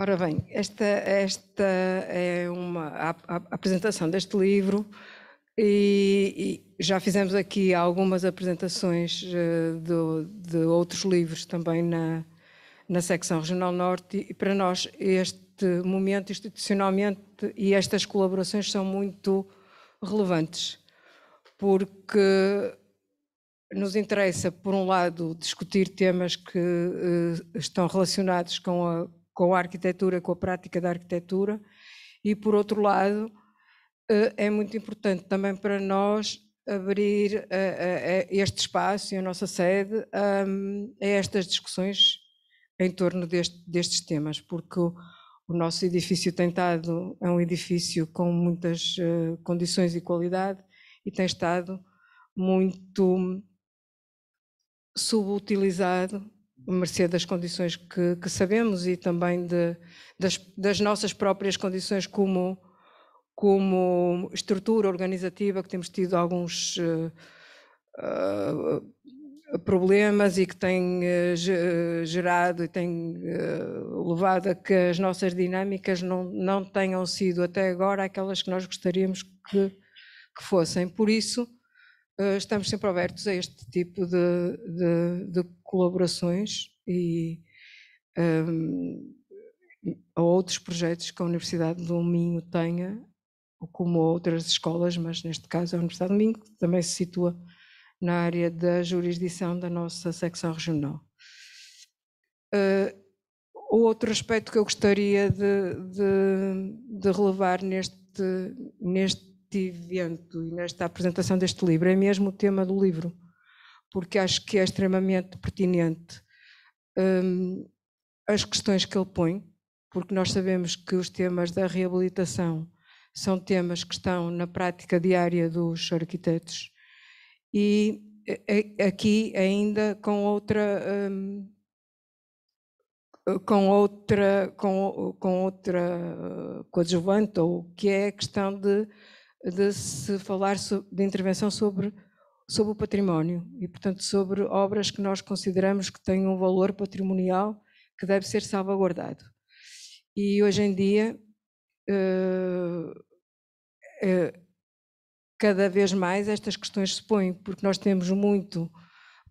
Ora bem, esta, esta é uma a, a apresentação deste livro e, e, já fizemos aqui algumas apresentações uh, do, de outros livros também na, na secção Regional Norte e para nós este momento institucionalmente e estas colaborações são muito relevantes porque nos interessa, por um lado, discutir temas que uh, estão relacionados com a com a arquitetura, com a prática da arquitetura, e por outro lado, eh, é muito importante também para nós abrir eh, eh, este espaço e a nossa sede hum, a estas discussões em torno deste, destes temas, porque o, nosso edifício tentado é um edifício com muitas condições e qualidade e tem estado muito subutilizado mercê das condições que, que sabemos e também de, das, das, nossas próprias condições como, como estrutura organizativa, que temos tido alguns uh, problemas e que tem uh, eh, gerado e tem levado a que as nossas dinâmicas não, não tenham sido até agora aquelas que nós gostaríamos que, que fossem. Por isso, eh, estamos sempre abertos a este tipo de, de, de colaborações e um, ehm, a outros projetos que a Universidade do Minho tenha, como outras escolas, mas neste caso a Universidade do Minho, que também se situa na área da jurisdição da nossa secção regional. Uh, outro aspecto que eu gostaria de, de, de relevar neste, neste evento e nesta apresentação deste livro é mesmo o tema do livro, porque acho que é extremamente pertinente hum, as questões que ele põe, porque nós sabemos que os temas da reabilitação são temas que estão na prática diária dos arquitetos e eh, eh, aqui ainda com outra hum, com outra com, com outra eh, coadjuvante ou que é a questão de de se falar de intervenção sobre, sobre o património e, portanto, sobre obras que nós consideramos que têm um valor patrimonial que deve ser salvaguardado. E hoje em dia, eh, eh, cada vez mais estas questões se põem, porque nós temos muito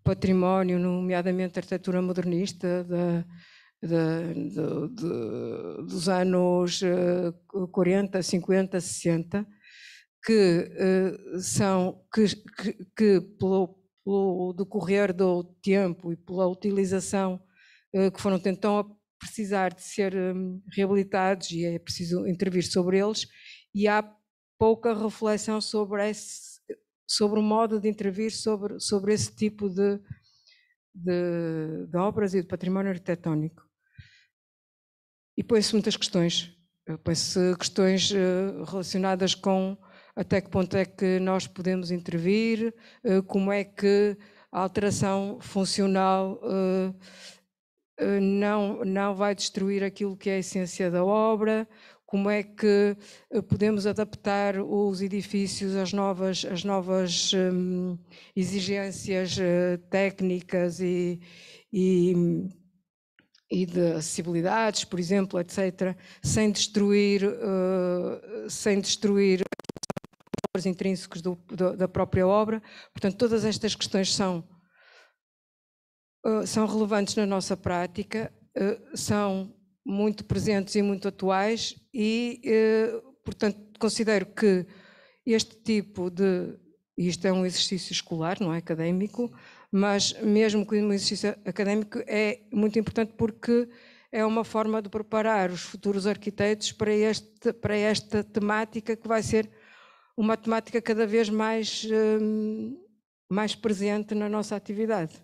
património, nomeadamente a arquitetura modernista da, de, de, dos anos 40, 50, 60, que uh, são que, que, que pelo, pelo, decorrer do tempo e pela utilização uh, que foram então a precisar de ser um, reabilitados e é preciso intervir sobre eles e há pouca reflexão sobre esse sobre o modo de intervir sobre sobre esse tipo de, de, de obras e de património arquitetónico e põe-se muitas questões põe-se questões eh, relacionadas com até que ponto é que nós podemos intervir, eh, como é que a alteração funcional eh, eh, não, não vai destruir aquilo que é a essência da obra, como é que podemos adaptar os edifícios às novas, às novas hum, exigências técnicas e, e, e, de acessibilidades, por exemplo, etc., sem destruir, sem destruir valores intrínsecos do, do, da própria obra. Portanto, todas estas questões são, uh, são relevantes na nossa prática, uh, são muito presentes e muito atuais, e, uh, portanto, considero que este tipo de. Isto é um exercício escolar, não é académico, mas mesmo que um exercício académico é muito importante porque é uma forma de preparar os futuros arquitetos para, este, para esta temática que vai ser uma temática cada vez mais, hum, mais presente na nossa atividade.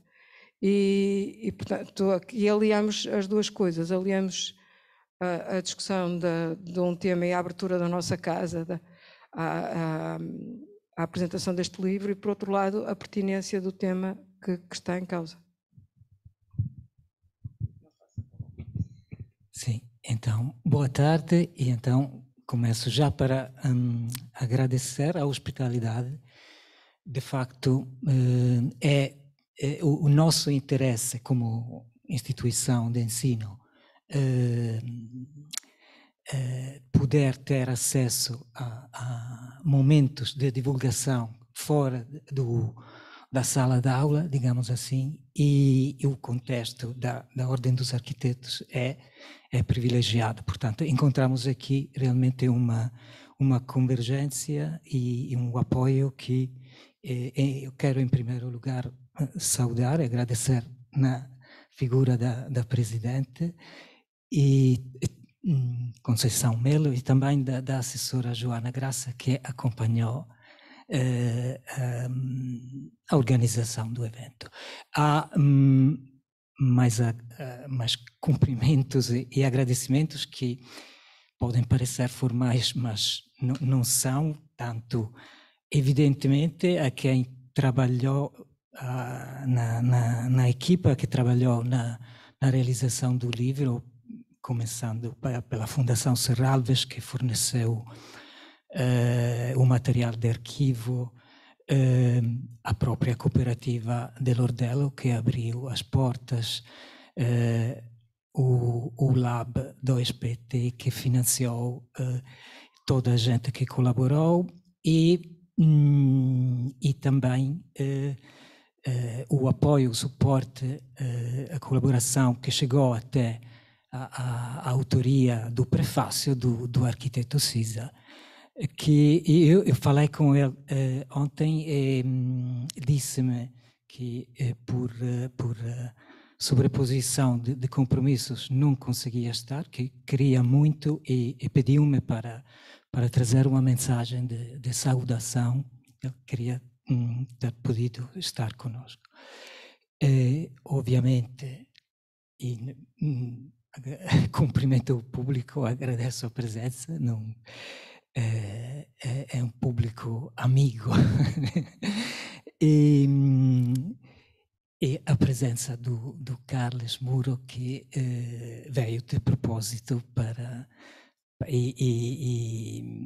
E, e portanto, aqui aliamos as duas coisas, aliamos a, a discussão de, de, um tema e a abertura da nossa casa, da, a, a, a, apresentação deste livro e, por outro lado, a pertinência do tema que, que está em causa. Sim, então, boa tarde e então começo já para um, agradecer a hospitalidade. De facto, eh, é, é o, nosso interesse como instituição de ensino é, é poder ter acesso a, a, momentos de divulgação fora do da sala de aula, digamos assim, e, e o contexto da, da, Ordem dos Arquitetos é, é privilegiado. Portanto, encontramos aqui realmente uma, uma convergência e, e um apoio que eh, eh, eu quero, em primeiro lugar, saudar e agradecer na figura da, da presidente e hum, Conceição Melo e também da, da assessora Joana Graça, que acompanhou eh, eh, hum, a organização do evento. Há hum, mais, mais cumprimentos e agradecimentos que podem parecer formais, mas não são tanto. Evidentemente, a quem trabalhou ah, na, na, na equipa que trabalhou na, na realização do livro, começando pela Fundação Serralves, que forneceu eh, o material de arquivo, eh, a própria cooperativa de Lordello que abriu as portas, eh, o, o Lab do espete que financiou eh, toda a gente que colaborou e, hum, e também eh, eh, o apoio, o suporte, a colaboração que chegou até a, a, a autoria do prefácio do, do arquiteto Cisa que eu, eu falei com ele uh, ontem e eh, um, disse-me que uh, por, uh, por sobreposição de, de, compromissos não conseguia estar, que queria muito e, e pediu-me para, para trazer uma mensagem de, de saudação. Ele queria um, ter podido estar conosco. obviamente, e, um, cumprimento o público, agradeço a presença. Não, é, é, é um público amigo. e, e, a presença do, do Carlos Muro, que é, veio de propósito para. E, e,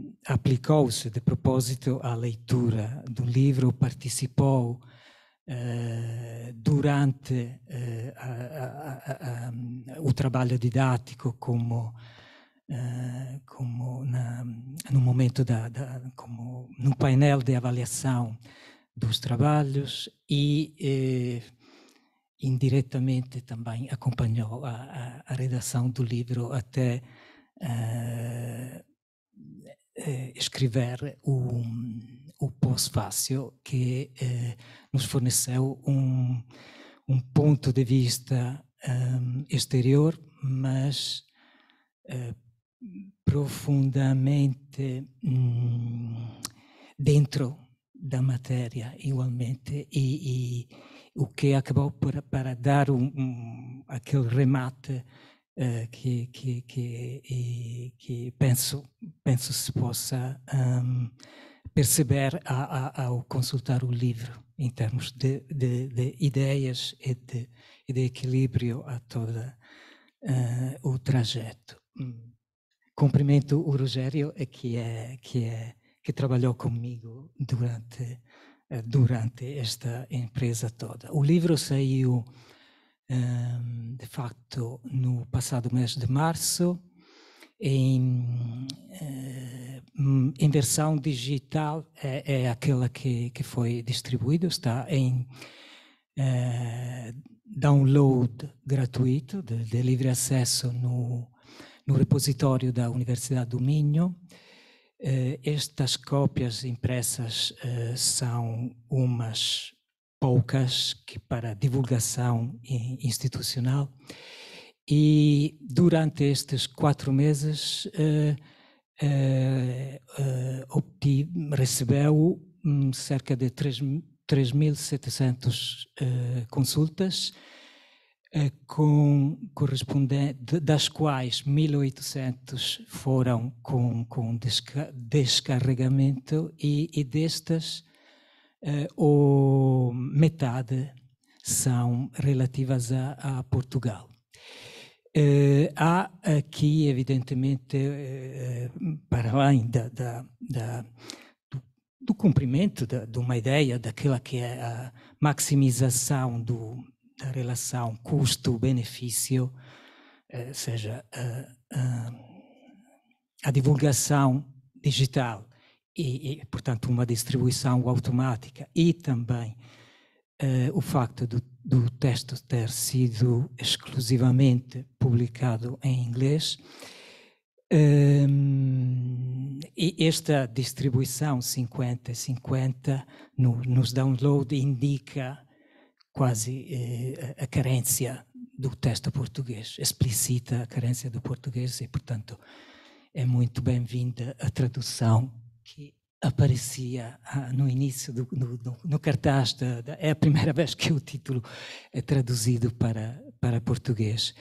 e aplicou-se de propósito à leitura do livro, participou eh, durante eh, a, a, a, o trabalho didático como ah, como na, no momento da, da, como no painel de avaliação dos trabalhos e eh, indiretamente também acompanhou a, a, a, redação do livro até ah, eh, escrever o, o pós-fácil que eh, nos forneceu um, um ponto de vista um, ah, exterior, mas profundamente hum, dentro da matéria igualmente e, e o que acabou para dar um, um, aquele remate uh, que, que, que, e, que, penso, penso se possa um, perceber a, a, ao consultar o livro em termos de, de, de ideias e de, de, equilíbrio a todo uh, eh, o trajeto. Hum. Cumprimento o Rogério, eh, que, é, que, é, que trabalhou comigo durante, eh, durante esta empresa toda. O livro saiu, um, ehm, de facto, no passado mês de março, em, eh, em versão digital, é, é, aquela que, que foi distribuída, está em é, download gratuito, de, de livre acesso no no repositório da Universidade do Minho. Eh, estas cópias impressas eh, são umas poucas que para divulgação institucional e durante estes quatro meses eh, recebeu hum, cerca de 3.700 consultas eh, com correspondente, das quais 1.800 foram com, com desca, descarregamento e, e destas eh, o, metade são relativas a, a Portugal. Eh, há aqui, evidentemente, eh, para além da, da, da do, do, cumprimento da, de uma ideia daquela que é a maximização do da relação custo-benefício, eh, seja a, eh, eh, a, divulgação digital e, e, portanto, uma distribuição automática e também eh, o facto do, do, texto ter sido exclusivamente publicado em inglês. Um, e esta distribuição 50-50 no, nos downloads indica quase eh, a carência do texto português, explicita a carência do português e, portanto, é muito bem-vinda a tradução que aparecia ah, no início do no, no cartaz da, da, é a primeira vez que o título é traduzido para para português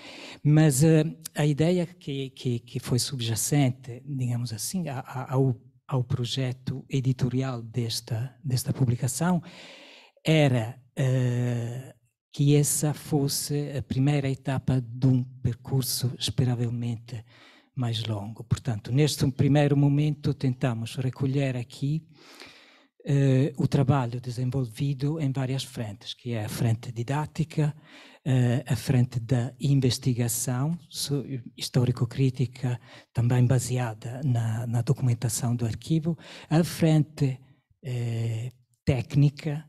mas uh, a ideia que, que, que foi subjacente digamos assim a, a, ao, ao projeto editorial desta desta publicação era uh, que essa fosse a primeira etapa de um percurso esperavelmente mais longo. Portanto, neste primeiro momento, tentamos recolher aqui uh, o trabalho desenvolvido em várias frentes, que é a frente didática, uh, a frente da investigação histórico-crítica, também baseada na, na, documentação do arquivo, a frente uh, técnica,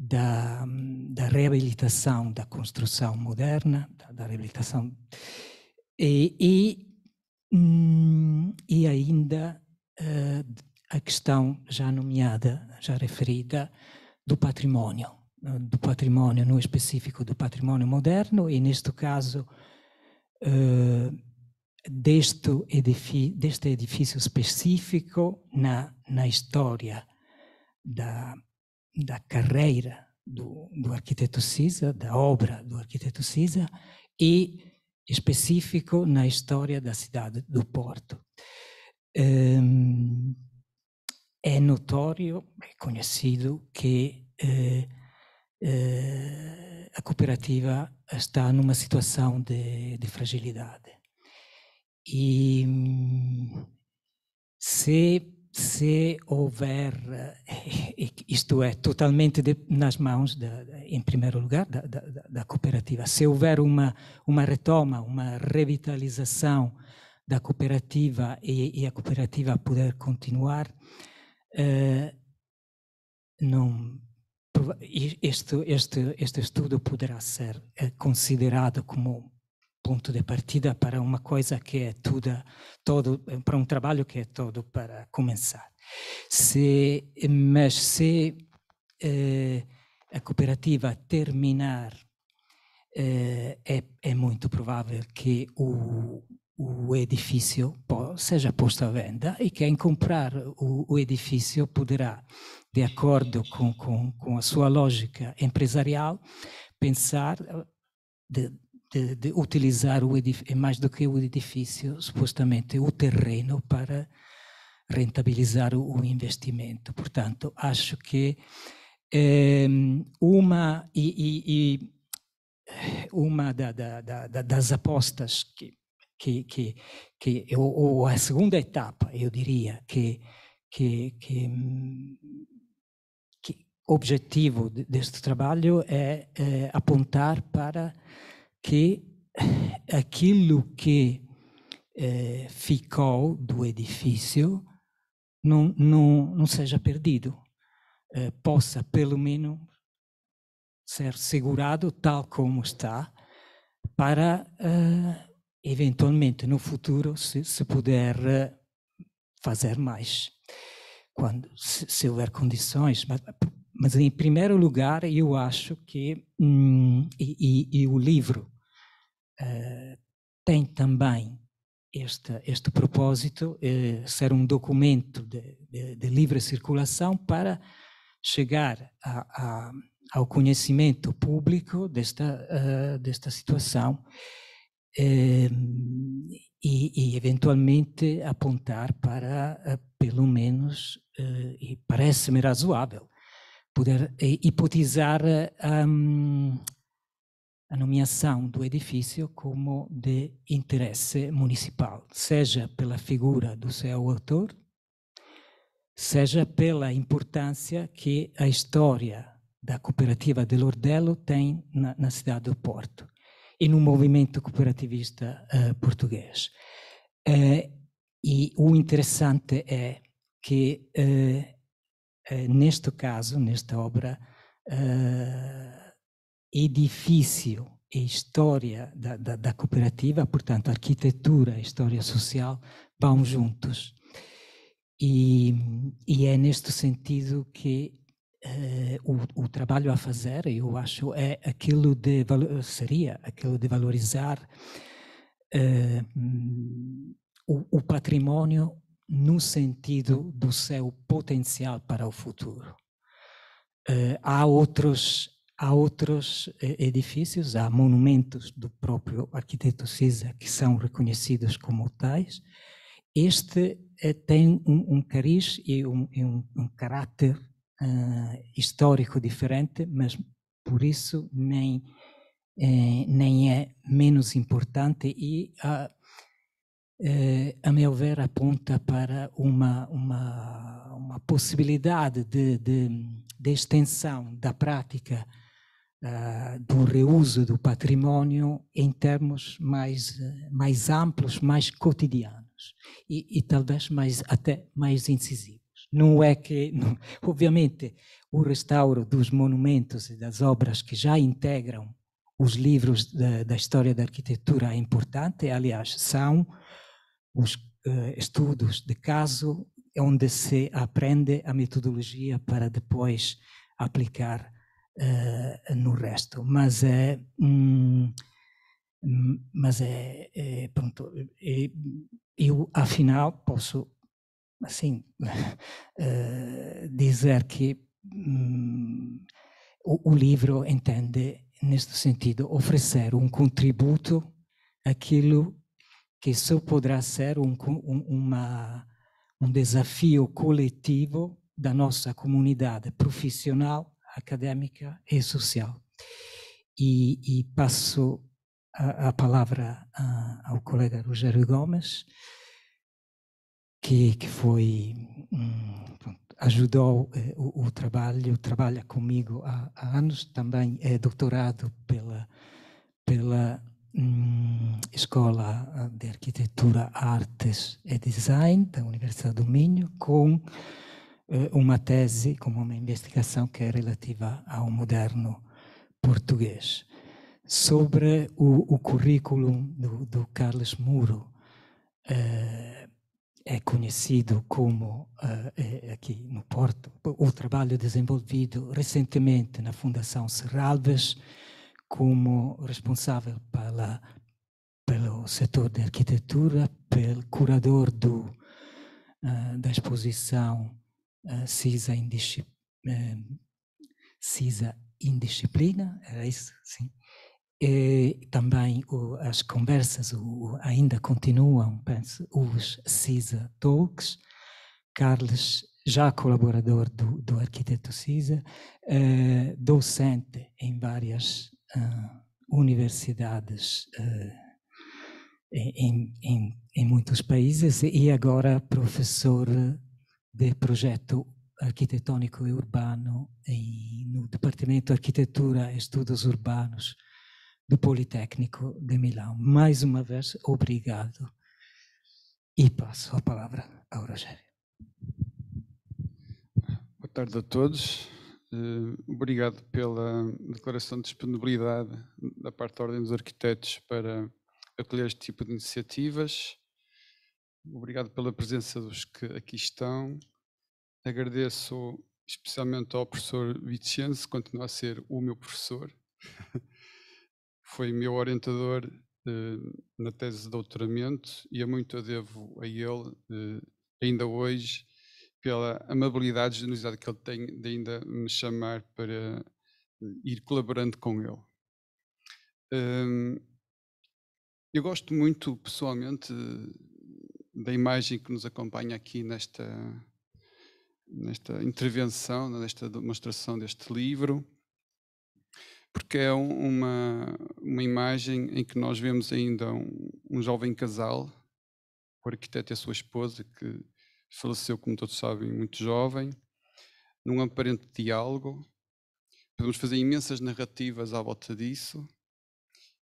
da, da reabilitação da construção moderna, da, da reabilitação, e, e, hum, e ainda uh, a questão já nomeada, já referida, do património do património no específico do património moderno, e neste caso uh, deste, edifício, deste edifício específico na, na história da da carreira do, do arquiteto Cisa, da obra do arquiteto Cisa e específico na história da cidade do Porto. Ehm, é notório, é conhecido que eh, eh, a cooperativa está numa situação de, de fragilidade. E hum, se se houver, eh, isto é, totalmente de, nas mãos, de, em primeiro lugar, da, da, da, cooperativa, se houver uma, uma retoma, uma revitalização da cooperativa e, e a cooperativa poder continuar, eh, não, isto este, este estudo poderá ser eh, considerado como ponto de partida para uma coisa que é tudo, todo, para um trabalho que é todo para começar. Se, mas se eh, a cooperativa terminar, eh, é, é, muito provável que o, o, edifício seja posto à venda e quem comprar o, o edifício poderá, de acordo com, com, com, a sua lógica empresarial, pensar eh, de, de, de utilizar o edifício, é mais do que o edifício, supostamente o terreno para rentabilizar o, investimento. Portanto, acho que é, uma e, e, e uma da, da, da, das apostas que que, que, que eu, ou a segunda etapa, eu diria, que, que, que, que objetivo deste trabalho é, é apontar para que eh, aquilo que eh, ficou do edifício não, não, não seja perdido, eh, possa pelo menos ser segurado tal como está, para eventualmente no futuro se, se puder fazer mais, quando se, se houver condições. Mas, mas, em primeiro lugar, eu acho que, hum, e, e, e, o livro uh, tem também este, este propósito, uh, ser um documento de, de, de, livre circulação para chegar a, a, ao conhecimento público desta, uh, desta situação e, e, eventualmente apontar para, pelo menos, e parece-me razoável, poder eh, hipotizar eh, um, a nomeação do edifício como de interesse municipal, seja pela figura do seu autor, seja pela importância que a história da cooperativa de Lordelo tem na, na cidade do Porto e no movimento cooperativista uh, português. Uh, e o interessante é que eh, neste caso, nesta obra, edifício eh, é e história da, da, da cooperativa, portanto, arquitetura e história social vão juntos. E, e é neste sentido que Uh, o, o, trabalho a fazer, eu acho, é aquilo de seria aquilo de valorizar uh, o, o, no sentido do seu potencial para o futuro. Uh, há outros há outros eh, edifícios, há monumentos do próprio arquiteto Cisa que são reconhecidos como tais. Este uh, tem um, um, cariz e um, um, um caráter uh, histórico diferente, mas por isso nem nem é menos importante e a eh, a meu ver, aponta para uma, uma, uma possibilidade de, de, de, extensão da prática uh, do reuso do património em termos mais, mais amplos, mais cotidianos e, e talvez mais, até mais incisivos. Não é que, não, obviamente, o restauro dos monumentos e das obras que já integram os livros da, da história da arquitetura é importante, aliás, são os uh, eh, estudos de caso, onde se aprende a metodologia para depois aplicar uh, no resto. Mas é. Um, mas é, é pronto, eu afinal posso assim uh, dizer que um, o, o, livro entende neste sentido oferecer um contributo aquilo que isso poderá ser um, um, uma, um desafio coletivo da nossa comunidade profissional, acadêmica e social. E, e passo a, a palavra a, ao colega Rogério Gomes, que, que foi hum, ajudou eh, o, o, trabalho, trabalha comigo há, há anos, também é doutorado pela pela Hum, escola ah, de Arquitetura, Artes e Design da Universidade do Minho, com eh, uma tese, com uma investigação que é relativa ao moderno português, sobre o, o currículo do, do, Carlos Muro. Eh, é conhecido como, eh, eh, aqui no Porto, o trabalho desenvolvido recentemente na Fundação Serralves, como responsável pela, pelo setor de arquitetura, pelo curador do, uh, da exposição uh, CISA, Indisci uh, CISA Indisciplina, era isso? Sim. E também o, as conversas o, ainda continuam, penso, os CISA Talks. Carlos, já colaborador do, do Arquiteto CISA, docente em várias ah, universidades ah, em, em, em muitos países e agora professor de projeto arquitetônico e urbano em, no Departamento de Arquitetura e Estudos Urbanos do Politécnico de Milão. Mais uma vez, obrigado. E passo a palavra ao Rogério. Boa tarde a todos. Eh, obrigado pela declaração de disponibilidade da parte da Ordem dos Arquitetos para acolher este tipo de iniciativas. Obrigado pela presença dos que aqui estão. Agradeço especialmente ao professor Vicenzo, que continua a ser o meu professor. Foi meu orientador eh, na tese de doutoramento e a muito a devo a ele, eh, ainda hoje, pela amabilidade e generosidade que ele tem de ainda me chamar para eh, ir colaborando com ele. Hum, eu gosto muito, pessoalmente, da imagem que nos acompanha aqui nesta, nesta intervenção, nesta demonstração deste livro, porque é uma, uma imagem em que nós vemos ainda um, um jovem casal, o arquiteto e a sua esposa, que faleceu, como todos sabem, muito jovem, num aparente diálogo. Podemos fazer imensas narrativas à volta disso.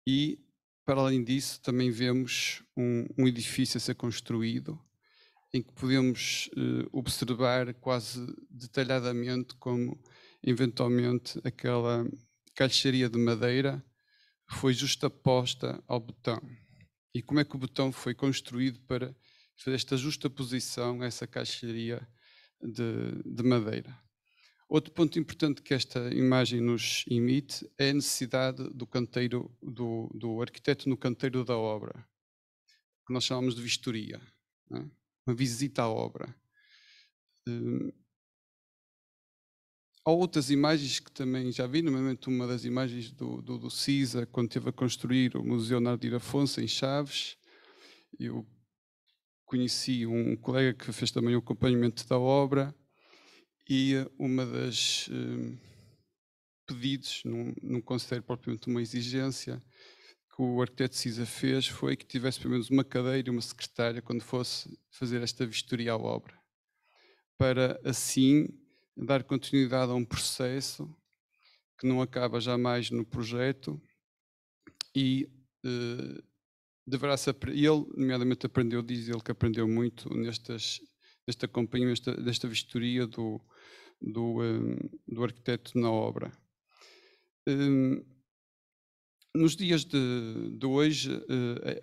E, para além disso, também vemos um, um edifício a ser construído, em que podemos eh, observar quase detalhadamente como, eventualmente, aquela caixaria de madeira foi justaposta ao botão. E como é que o botão foi construído para fazer esta justa posição, essa caixaria de, de madeira. Outro ponto importante que esta imagem nos imite é a necessidade do canteiro, do, do arquiteto no canteiro da obra, que nós chamamos de vistoria, é? uma visita à obra. Hum. Há outras imagens que também já vi, nomeadamente uma das imagens do, do, do CISA, quando esteve a construir o Museu Nardir Afonso, em Chaves, e o conheci um colega que fez também o acompanhamento da obra e eh, uma das eh, pedidos, não, não considero propriamente uma exigência, que o arquiteto Cisa fez foi que tivesse pelo menos uma cadeira e uma secretária quando fosse fazer esta vistoria à obra, para assim dar continuidade a um processo que não acaba jamais no projeto e eh, deverá-se ele, nomeadamente, aprendeu, diz ele que aprendeu muito nestas, neste acompanhamento, desta, desta vistoria do, do, um, do arquiteto na obra. Um, nos dias de, de hoje, uh,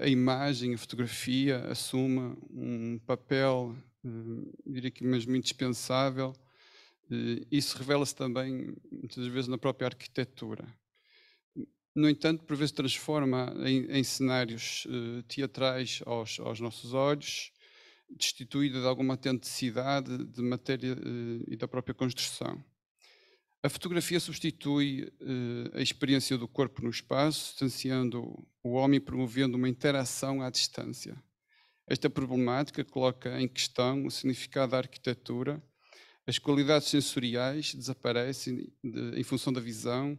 a, a, imagem, a fotografia assume um papel, uh, diria que mesmo indispensável, uh, isso revela-se também, muitas vezes, na própria arquitetura no entanto, por vezes transforma em, em cenários uh, teatrais aos, aos, nossos olhos, destituída de alguma autenticidade de matéria uh, e da própria construção. A fotografia substitui uh, a experiência do corpo no espaço, distanciando o homem e promovendo uma interação à distância. Esta problemática coloca em questão o significado da arquitetura, as qualidades sensoriais desaparecem de, em função da visão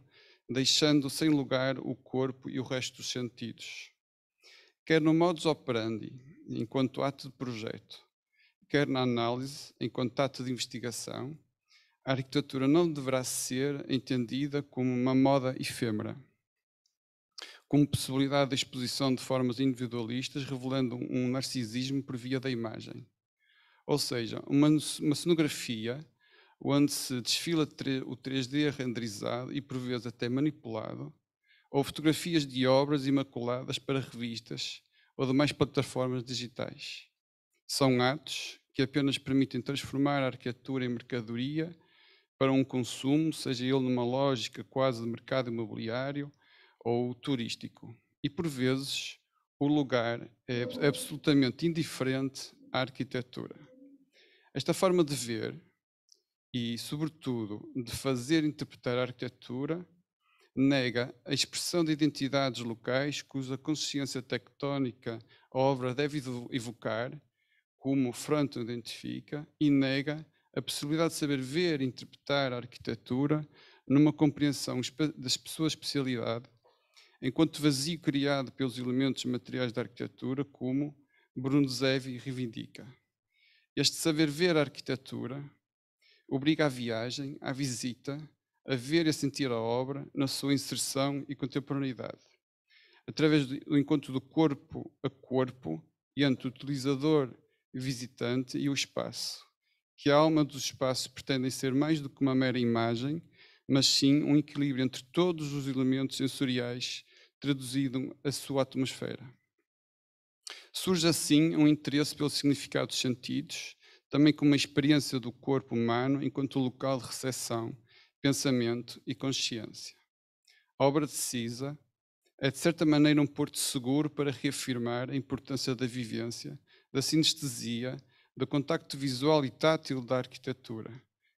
deixando sem lugar o corpo e o resto dos sentidos. Quer no modus operandi, enquanto ato de projeto, quer na análise, enquanto ato de investigação, a arquitetura não deverá ser entendida como uma moda efêmera, como possibilidade de exposição de formas individualistas, revelando um narcisismo por via da imagem. Ou seja, uma, uma cenografia onde se desfila o 3D renderizado e por vezes até manipulado, ou fotografias de obras imaculadas para revistas ou demais plataformas digitais. São atos que apenas permitem transformar a arquitetura em mercadoria para um consumo, seja ele numa lógica quase de mercado imobiliário ou turístico. E por vezes o lugar é absolutamente indiferente à arquitetura. Esta forma de ver e, sobretudo, de fazer interpretar a arquitetura, nega a expressão de identidades locais cuja consciência tectónica a obra deve evocar, como Franto identifica, e nega a possibilidade de saber ver e interpretar a arquitetura numa compreensão da sua especialidade, enquanto vazio criado pelos elementos materiais da arquitetura, como Zevi reivindica. Este saber ver a arquitetura obriga à viagem, à visita, a ver e a sentir a obra na sua inserção e contemporaneidade. Através do encontro do corpo a corpo, entre o utilizador e visitante e o espaço, que a alma dos espaços pretendem ser mais do que uma mera imagem, mas sim um equilíbrio entre todos os elementos sensoriais traduzido a sua atmosfera. Surge assim um interesse pelo significado dos sentidos também como a experiência do corpo humano enquanto local de recepção, pensamento e consciência. A obra de Cisa é, de certa maneira, um porto seguro para reafirmar a importância da vivência, da sinestesia, do contacto visual e tátil da arquitetura,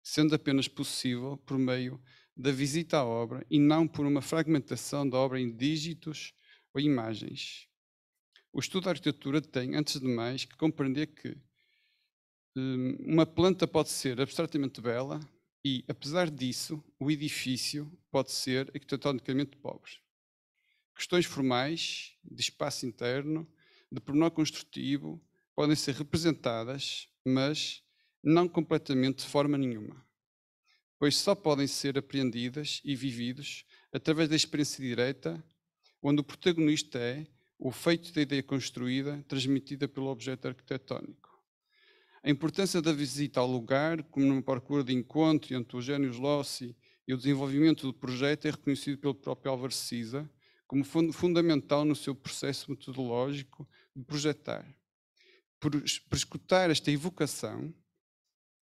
sendo apenas possível por meio da visita à obra e não por uma fragmentação da obra em dígitos ou imagens. O estudo da arquitetura tem, antes de mais, que compreender que Hum, uma planta pode ser abstratamente bela e, apesar disso, o edifício pode ser arquitetonicamente pobre. Questões formais, de espaço interno, de pormenor construtivo, podem ser representadas, mas não completamente de forma nenhuma, pois só podem ser apreendidas e vividos através da experiência direta, onde o protagonista é o feito da ideia construída transmitida pelo objeto arquitetónico. A importância da visita ao lugar, como numa procura de encontro entre o Gênios Lossi e o desenvolvimento do projeto, é reconhecido pelo próprio Álvaro Siza como fundamental no seu processo metodológico de projetar. Por, por escutar esta evocação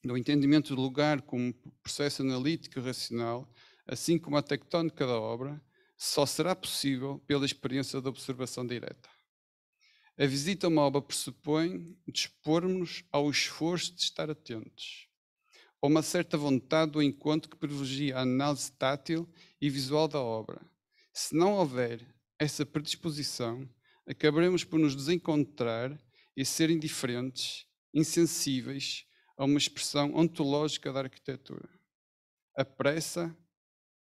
do entendimento do lugar como processo analítico e racional, assim como a tectónica da obra, só será possível pela experiência da observação direta. A visita a uma obra pressupõe dispormos-nos ao esforço de estar atentos, a uma certa vontade do encontro que privilegia a análise tátil e visual da obra. Se não houver essa predisposição, acabaremos por nos desencontrar e ser indiferentes, insensíveis a uma expressão ontológica da arquitetura. A pressa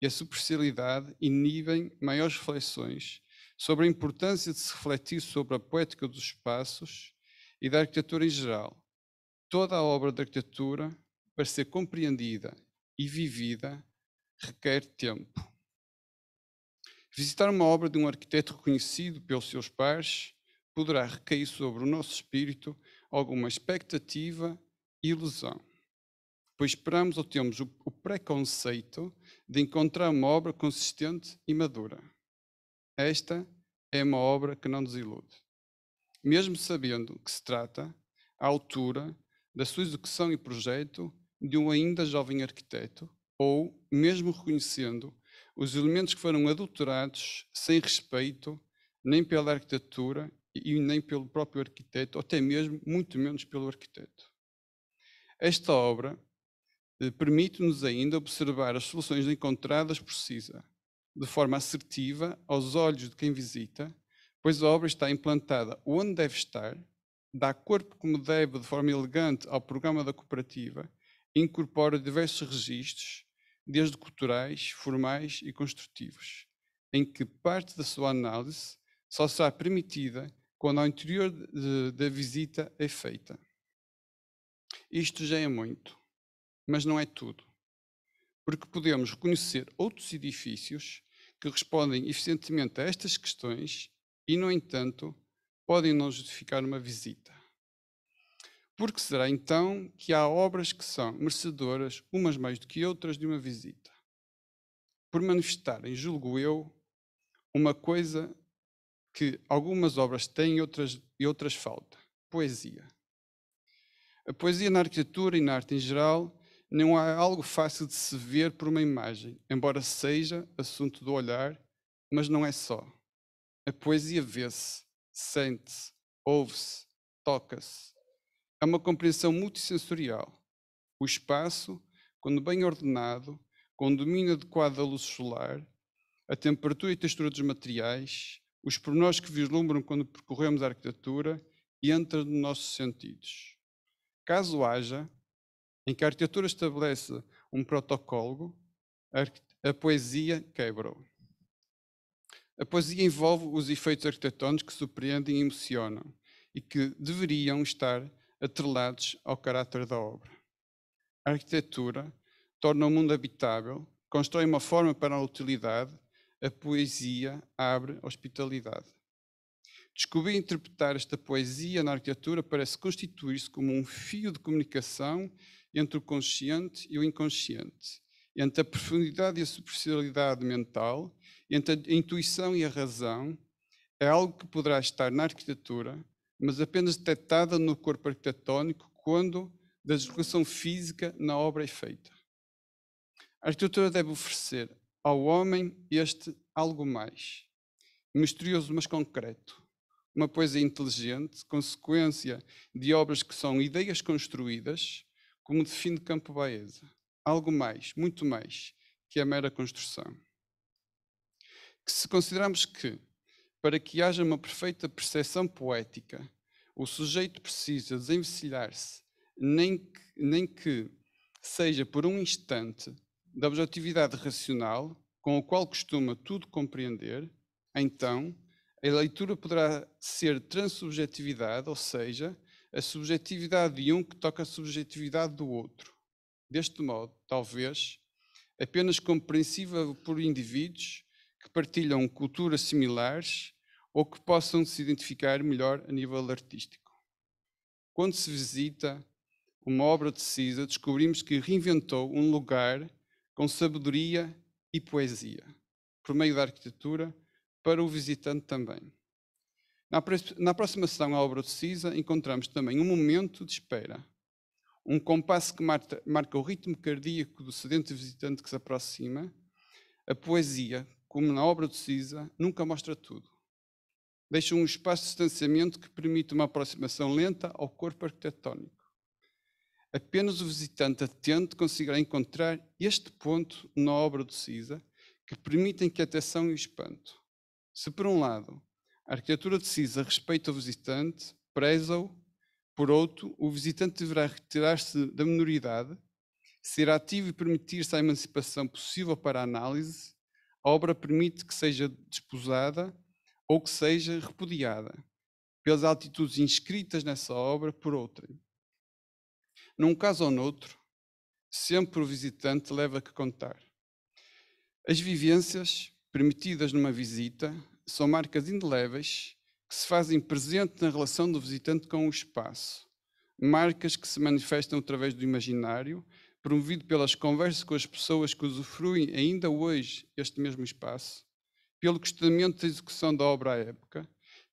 e a superficialidade inibem maiores reflexões sobre a importância de se refletir sobre a poética dos espaços e da arquitetura em geral. Toda a obra de arquitetura, para ser compreendida e vivida, requer tempo. Visitar uma obra de um arquiteto reconhecido pelos seus pares poderá recair sobre o nosso espírito alguma expectativa e ilusão, pois esperamos ou temos o preconceito de encontrar uma obra consistente e madura. Esta é uma obra que não desilude. Mesmo sabendo que se trata, à altura, da sua execução e projeto de um ainda jovem arquiteto, ou mesmo reconhecendo os elementos que foram adulterados sem respeito nem pela arquitetura e nem pelo próprio arquiteto, ou até mesmo muito menos pelo arquiteto. Esta obra eh, permite-nos ainda observar as soluções encontradas por Cisa, de forma assertiva aos olhos de quem visita, pois a obra está implantada onde deve estar, dá corpo como deve de forma elegante ao programa da cooperativa e incorpora diversos registros, desde culturais, formais e construtivos, em que parte da sua análise só será permitida quando ao interior da visita é feita. Isto já é muito, mas não é tudo, porque podemos reconhecer outros edifícios que respondem eficientemente a estas questões e, no entanto, podem não justificar uma visita. Porque será então que há obras que são merecedoras, umas mais do que outras, de uma visita? Por manifestarem, julgo eu, uma coisa que algumas obras têm e outras, e outras falta: poesia. A poesia na arquitetura e na arte em geral não há algo fácil de se ver por uma imagem, embora seja assunto do olhar, mas não é só. A poesia vê-se, sente-se, ouve-se, toca-se. É uma compreensão multissensorial. O espaço, quando bem ordenado, com o domínio adequado da luz solar, a temperatura e textura dos materiais, os pormenores que vislumbram quando percorremos a arquitetura entra nos nossos sentidos. Caso haja, em que a arquitetura estabelece um protocolo, a, poesia quebra-o. A poesia envolve os efeitos arquitetônicos que surpreendem e emocionam e que deveriam estar atrelados ao caráter da obra. A arquitetura torna o mundo habitável, constrói uma forma para a utilidade, a poesia abre hospitalidade. Descobrir e interpretar esta poesia na arquitetura parece constituir-se como um fio de comunicação entre o consciente e o inconsciente, entre a profundidade e a superficialidade mental, entre a intuição e a razão, é algo que poderá estar na arquitetura, mas apenas detectada no corpo arquitetónico quando da deslocação física na obra é feita. A arquitetura deve oferecer ao homem este algo mais, misterioso mas concreto, uma coisa inteligente, consequência de obras que são ideias construídas, como define Campo Baeza. Algo mais, muito mais, que a mera construção. Que se considerarmos que, para que haja uma perfeita percepção poética, o sujeito precisa desenvencilhar-se, nem que, nem que seja por um instante da objetividade racional, com a qual costuma tudo compreender, então a leitura poderá ser transubjetividade, ou seja, a subjetividade de um que toca a subjetividade do outro. Deste modo, talvez, apenas compreensível por indivíduos que partilham culturas similares ou que possam se identificar melhor a nível artístico. Quando se visita uma obra de Cisa, descobrimos que reinventou um lugar com sabedoria e poesia, por meio da arquitetura, para o visitante também. Na aproximação à obra de Cisa, encontramos também um momento de espera, um compasso que marca o ritmo cardíaco do sedente visitante que se aproxima. A poesia, como na obra de Cisa, nunca mostra tudo. Deixa um espaço de distanciamento que permite uma aproximação lenta ao corpo arquitetónico. Apenas o visitante atento conseguirá encontrar este ponto na obra do Cisa que permite a inquietação e o espanto. Se, por um lado, a arquitetura decisa respeito o visitante, preza-o, por outro, o visitante deverá retirar-se da minoridade, ser ativo e permitir-se a emancipação possível para a análise, a obra permite que seja desposada ou que seja repudiada, pelas atitudes inscritas nessa obra por outrem. Num caso ou noutro, sempre o visitante leva a que contar. As vivências permitidas numa visita são marcas indeléveis que se fazem presente na relação do visitante com o espaço. Marcas que se manifestam através do imaginário, promovido pelas conversas com as pessoas que usufruem ainda hoje este mesmo espaço, pelo questionamento da execução da obra à época,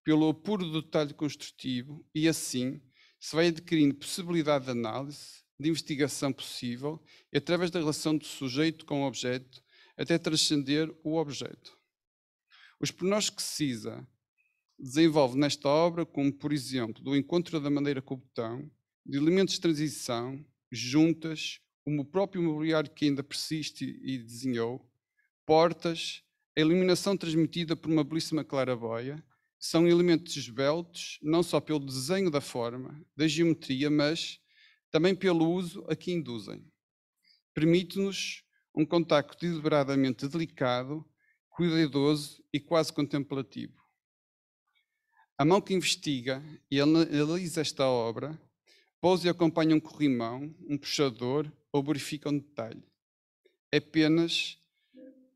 pelo apuro do detalhe construtivo e assim se vai adquirindo possibilidade de análise, de investigação possível, através da relação do sujeito com o objeto, até transcender o objeto. Os pormenores que CISA desenvolve nesta obra, como por exemplo, do encontro da madeira com o botão, de elementos de transição, juntas, como o próprio mobiliário que ainda persiste e desenhou, portas, a iluminação transmitida por uma belíssima claraboia, são elementos esbeltos, não só pelo desenho da forma, da geometria, mas também pelo uso a que induzem. Permite-nos um contacto deliberadamente delicado cuidadoso e quase contemplativo. A mão que investiga e analisa esta obra pousa e acompanha um corrimão, um puxador ou verifica um detalhe. Apenas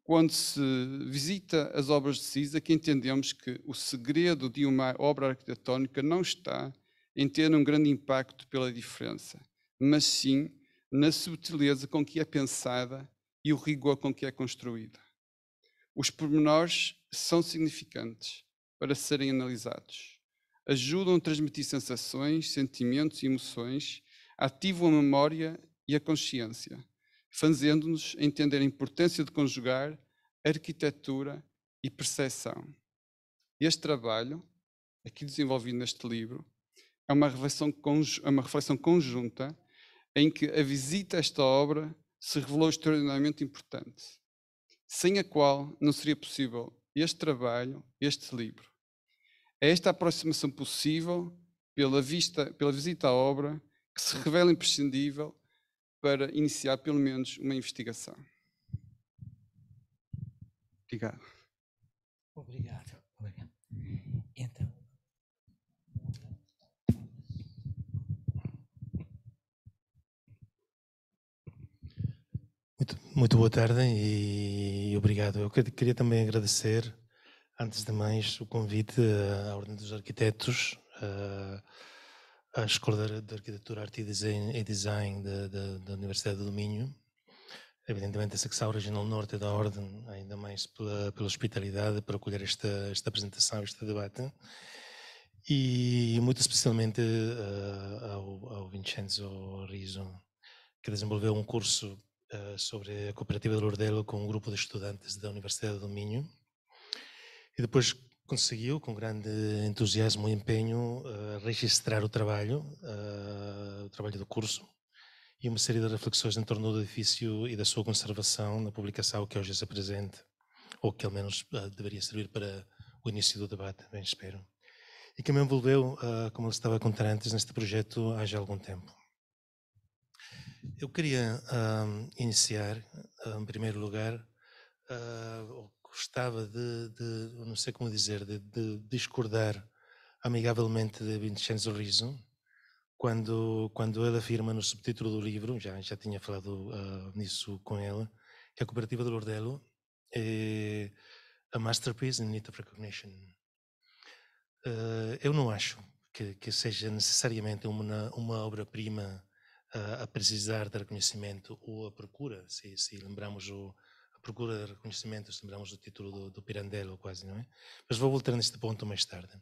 quando se visita as obras de Cisa que entendemos que o segredo de uma obra arquitetónica não está em ter um grande impacto pela diferença, mas sim na subtileza com que é pensada e o rigor com que é construída. Os pormenores são significantes para serem analisados. Ajudam a transmitir sensações, sentimentos e emoções, ativam a memória e a consciência, fazendo-nos entender a importância de conjugar arquitetura e percepção. Este trabalho, aqui desenvolvido neste livro, é uma reflexão, é uma reflexão conjunta em que a visita a esta obra se revelou extraordinariamente importante sem a qual não seria possível este trabalho, este livro. É esta aproximação possível pela, vista, pela visita à obra que se revela imprescindível para iniciar pelo menos uma investigação. Obrigado. Obrigado. Muito boa tarde e obrigado. Eu queria também agradecer, antes de mais, o convite à Ordem dos Arquitetos, eh, à Escola de Arquitetura, Arte e Design, da, Universidade do Minho. Evidentemente, a secção Regional Norte da Ordem, ainda mais pela, pela hospitalidade, para acolher esta, esta apresentação, este debate. E muito especialmente eh, ao, ao Vincenzo Riso, que desenvolveu um curso eh, sobre a cooperativa de Lourdelo com um grupo de estudantes da Universidade do Minho e depois conseguiu, com grande entusiasmo e empenho, eh, registrar o trabalho, eh, o trabalho do curso e uma série de reflexões em torno do edifício e da sua conservação na publicação que hoje se é apresenta, ou que ao menos deveria servir para o início do debate, bem espero. E que me envolveu, como ele estava a contar antes, neste projeto há já algum tempo. Eu queria um, iniciar, em primeiro lugar, uh, gostava de, de, não sei como dizer, de, de discordar amigavelmente de Vincenzo Riso, quando, quando ele afirma no subtítulo do livro, já, já tinha falado uh, nisso com ela, que a cooperativa do Lordelo é a masterpiece in need of recognition. Uh, eu não acho que, que seja necessariamente uma, uma obra-prima a precisar de reconhecimento ou a procura, se, se lembramos o, a procura de reconhecimento, se lembramos o título do, do Pirandello quase, não é? Mas vou voltar neste ponto mais tarde.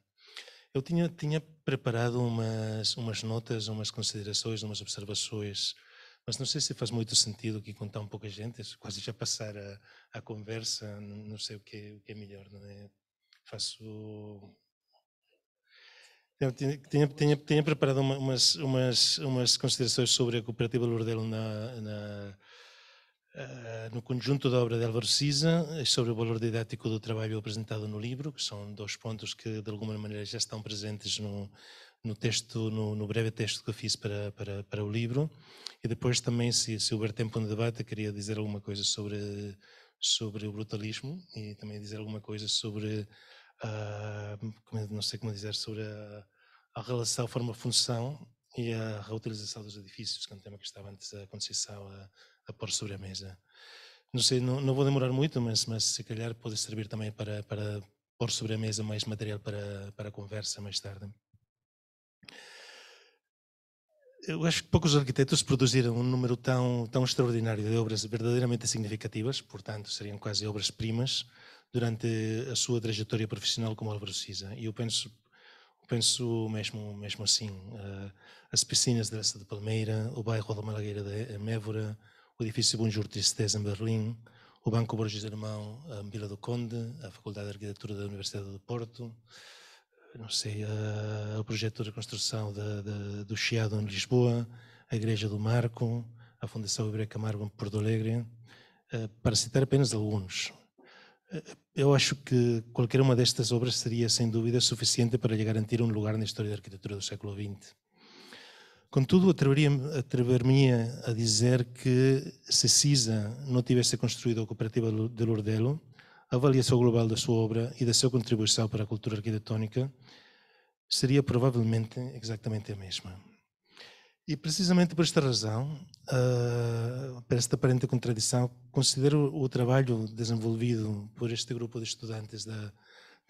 Eu tinha, tinha preparado umas, umas notas, umas considerações, umas observações, mas não sei se faz muito sentido aqui com tão pouca gente, quase já passar a, a conversa, não sei o que, o que é melhor, não é? Faço tinha, tinha, tinha preparado uma, umas, umas, umas considerações sobre a cooperativa Lourdel na, na, eh, no conjunto da obra de Álvaro Siza, sobre o valor didático do trabalho apresentado no livro, que são dois pontos que, de alguma maneira, já estão presentes no, no texto, no, no, breve texto que eu fiz para, para, para o livro. E depois também, se, se houver tempo no debate, queria dizer alguma coisa sobre, sobre o brutalismo e também dizer alguma coisa sobre ah, é, não sei como dizer, sobre a, a relação forma-função e a reutilização dos edifícios, que é um tema que estava antes a Conceição a, a pôr sobre a mesa. Não sei, não, não vou demorar muito, mas, mas, se calhar pode servir também para, para pôr sobre a mesa mais material para, para a conversa mais tarde. Eu acho que poucos arquitetos produziram um número tão, tão extraordinário de obras verdadeiramente significativas, portanto, seriam quase obras-primas, durante a sua trajetória profissional como Álvaro Siza. E eu penso penso mesmo mesmo assim uh, as piscinas da Leste de Palmeira o bairro da Malagueira de Mévora o edifício Bonjour Tristeza em Berlim o Banco Borges Irmão em Vila do Conde a Faculdade de Arquitetura da Universidade do Porto eh, não sei uh, o projeto de reconstrução de, de, do Chiado em Lisboa a Igreja do Marco a Fundação Ibera Camargo em Porto Alegre uh, para citar apenas alguns eu acho que qualquer uma destas obras seria, sem dúvida, suficiente para lhe garantir um lugar na história da arquitetura do século XX. Contudo, atreveria-me a dizer que se Cisa não tivesse construído a cooperativa de Lourdelo, a avaliação global da sua obra e da sua contribuição para a cultura arquitetónica seria provavelmente exatamente a mesma. E precisamente por esta razão, uh, por esta aparente contradição, considero o trabalho desenvolvido por este grupo de estudantes da,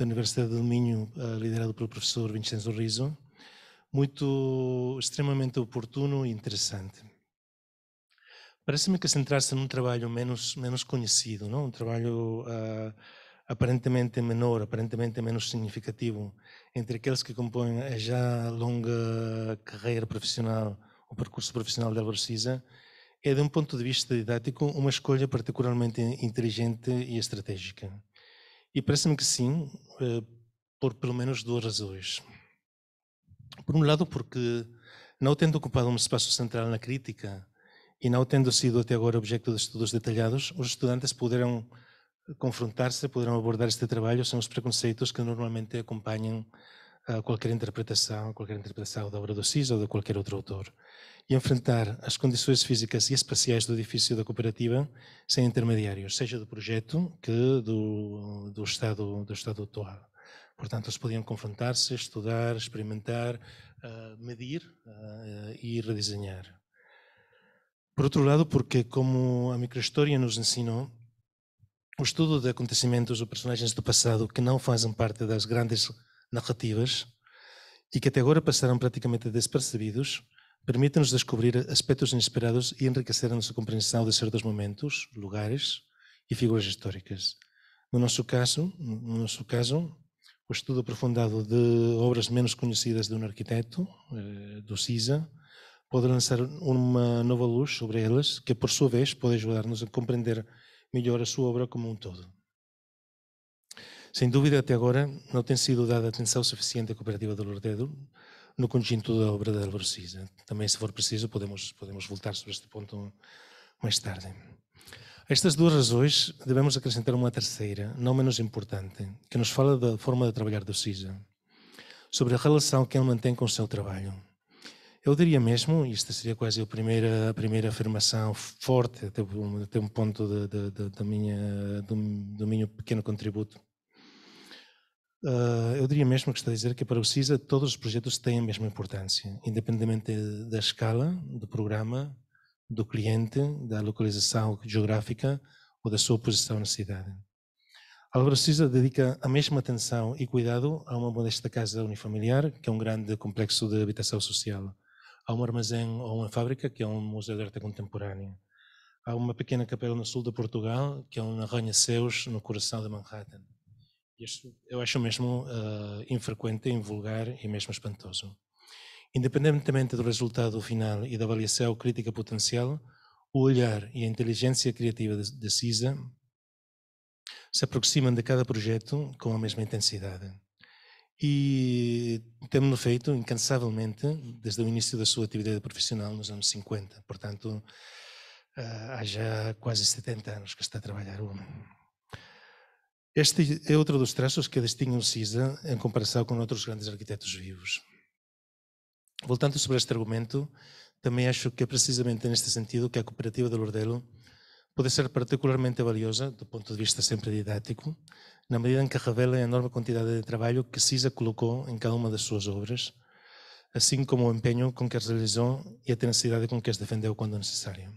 da Universidade do Minho, uh, liderado pelo professor Vincenzo Riso, muito extremamente oportuno e interessante. Parece-me que centrar-se num trabalho menos menos conhecido, não? Um trabalho uh, aparentemente menor, aparentemente menos significativo entre aqueles que compõem a já longa carreira profissional o percurso profissional da Alvarcisa, é, de um ponto de vista didático, uma escolha particularmente inteligente e estratégica. E parece-me que sim, eh, por pelo menos duas razões. Por um lado, porque, não tendo ocupado um espaço central na crítica e não tendo sido até agora objeto de estudos detalhados, os estudantes poderão confrontar-se, poderão abordar este trabalho sem os preconceitos que normalmente acompanham a qualquer interpretação, qualquer interpretação da obra do CIS ou de qualquer outro autor, e enfrentar as condições físicas e espaciais do edifício da cooperativa sem intermediários, seja do projeto que do, do estado do estado atual. Portanto, eles podiam confrontar-se, estudar, experimentar, eh, medir eh, e redesenhar. Por outro lado, porque, como a microhistória nos ensinou, o estudo de acontecimentos ou personagens do passado que não fazem parte das grandes narrativas e que até agora passaram praticamente despercebidos, permitem-nos descobrir aspectos inesperados e enriquecer a nossa compreensão de certos momentos, lugares e figuras históricas. No nosso caso, no nosso caso o estudo aprofundado de obras menos conhecidas de um arquiteto, eh, do CISA, pode lançar uma nova luz sobre elas, que por sua vez pode ajudar-nos a compreender melhor a sua obra como um todo. Sem dúvida, até agora, não tem sido dada atenção suficiente à cooperativa do Lourdedo no conjunto da obra da Alvorcisa. Também, se for preciso, podemos, podemos voltar sobre este ponto mais tarde. A estas duas razões, devemos acrescentar uma terceira, não menos importante, que nos fala da forma de trabalhar do CISA, sobre a relação que ele mantém com o seu trabalho. Eu diria mesmo, e esta seria quase a primeira, a primeira afirmação forte, até, um ponto de, de, de, da minha, do, do meu pequeno contributo, Uh, eu diria mesmo que está a dizer que para o CISA todos os projetos têm a mesma importância, independentemente da escala, do programa, do cliente, da localização geográfica ou da sua posição na cidade. A Álvaro CISA dedica a mesma atenção e cuidado a uma modesta casa unifamiliar, que é um grande complexo de habitação social, a um armazém ou uma fábrica, que é um museu de arte contemporânea, a uma pequena capela no sul de Portugal, que é um arranha-céus no coração de Manhattan isto eu acho mesmo uh, infrequente, invulgar e mesmo espantoso. Independentemente do resultado final e da avaliação crítica potencial, o olhar e a inteligência criativa de, de CISA se aproximam de cada projeto com a mesma intensidade. E temos feito incansavelmente desde o início da sua atividade profissional nos anos 50. Portanto, eh, há já quase 70 anos que está a trabalhar o homem. Este é outro dos traços que distingue o Cisa em comparação com outros grandes arquitetos vivos. Voltando sobre este argumento, também acho que é precisamente neste sentido que a cooperativa de Lordelo pode ser particularmente valiosa, do ponto de vista sempre didático, na medida em que revela a enorme quantidade de trabalho que Cisa colocou em cada uma das suas obras, assim como o empenho com que as realizou e a tenacidade com que as defendeu quando necessário.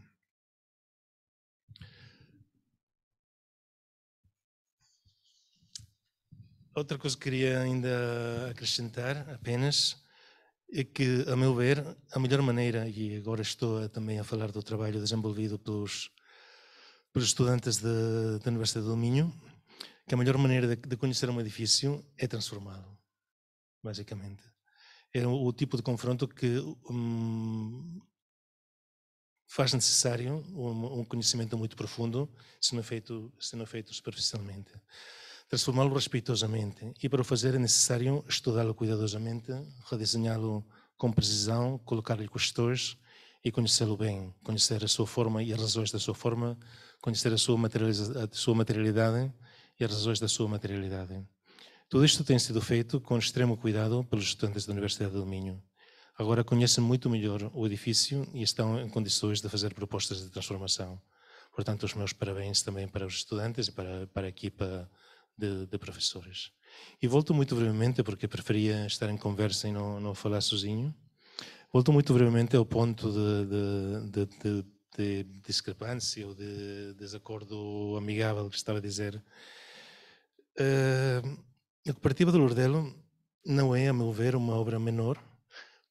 Outra coisa que queria ainda acrescentar, apenas, é que, a meu ver, a melhor maneira, e agora estou também a falar do trabalho desenvolvido pelos, pelos estudantes da Universidade do Minho, que a melhor maneira de, de conhecer um edifício é transformá-lo, basicamente. É o, o, tipo de confronto que hum, faz necessário um, um, conhecimento muito profundo, se não é feito, se não é feito superficialmente transformá-lo respeitosamente. E para o fazer é necessário estudá-lo cuidadosamente, redesenhá-lo com precisão, colocar-lhe questões e conhecê-lo bem, conhecer a sua forma e as razões da sua forma, conhecer a sua, a sua materialidade e as razões da sua materialidade. Tudo isto tem sido feito com extremo cuidado pelos estudantes da Universidade do Minho. Agora conhecem muito melhor o edifício e estão em condições de fazer propostas de transformação. Portanto, os meus parabéns também para os estudantes e para, para a equipa de, de professores. E volto muito brevemente, porque preferia estar em conversa e não, não falar sozinho. Volto muito brevemente ao ponto de, de, de, de discrepância ou de desacordo amigável que estava a dizer. Uh, a Cooperativa do Lordelo não é, a meu ver, uma obra menor,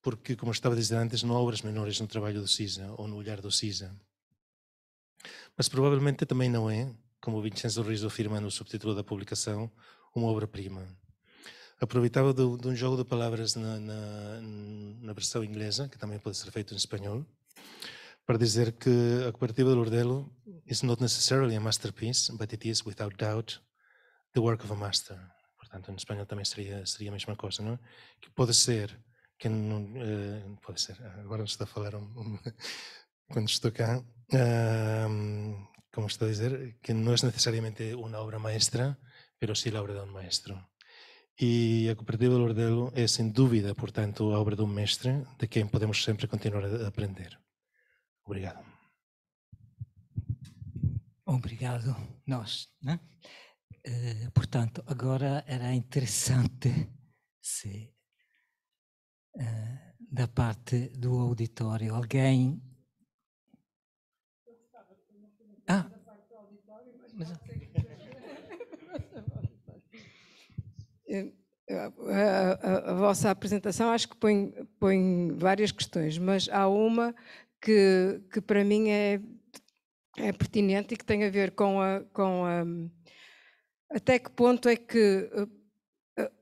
porque, como estava a dizer antes, não há obras menores no trabalho do CISA ou no olhar do CISA. Mas provavelmente também não é como Vincenzo Riso afirma no subtítulo da publicação, uma obra-prima. Aproveitava de, de, um jogo de palavras na, na, na, versão inglesa, que também pode ser feito em espanhol, para dizer que a cooperativa de Lordelo is not necessarily a masterpiece, but it is, without doubt, the work of a master. Portanto, em espanhol também seria, seria a mesma coisa, não é? Que pode ser, que não, uh, pode ser, agora está a falar um, um, quando estou cá, uh, como a dizer que não é necessariamente uma obra maestra, mas sim a obra de um maestro. E a Cooperativa do Lordelo é, sem dúvida, portanto, a obra de um mestre de quem podemos sempre continuar a aprender. Obrigado. Obrigado, nós. Né? Uh, portanto, agora era interessante se uh, da parte do auditório alguém ah. Mas... A, a, a, vossa apresentação acho que põe, põe várias questões, mas há uma que, que para mim é, é pertinente e que tem a ver com a, com a até que ponto é que eh, eh,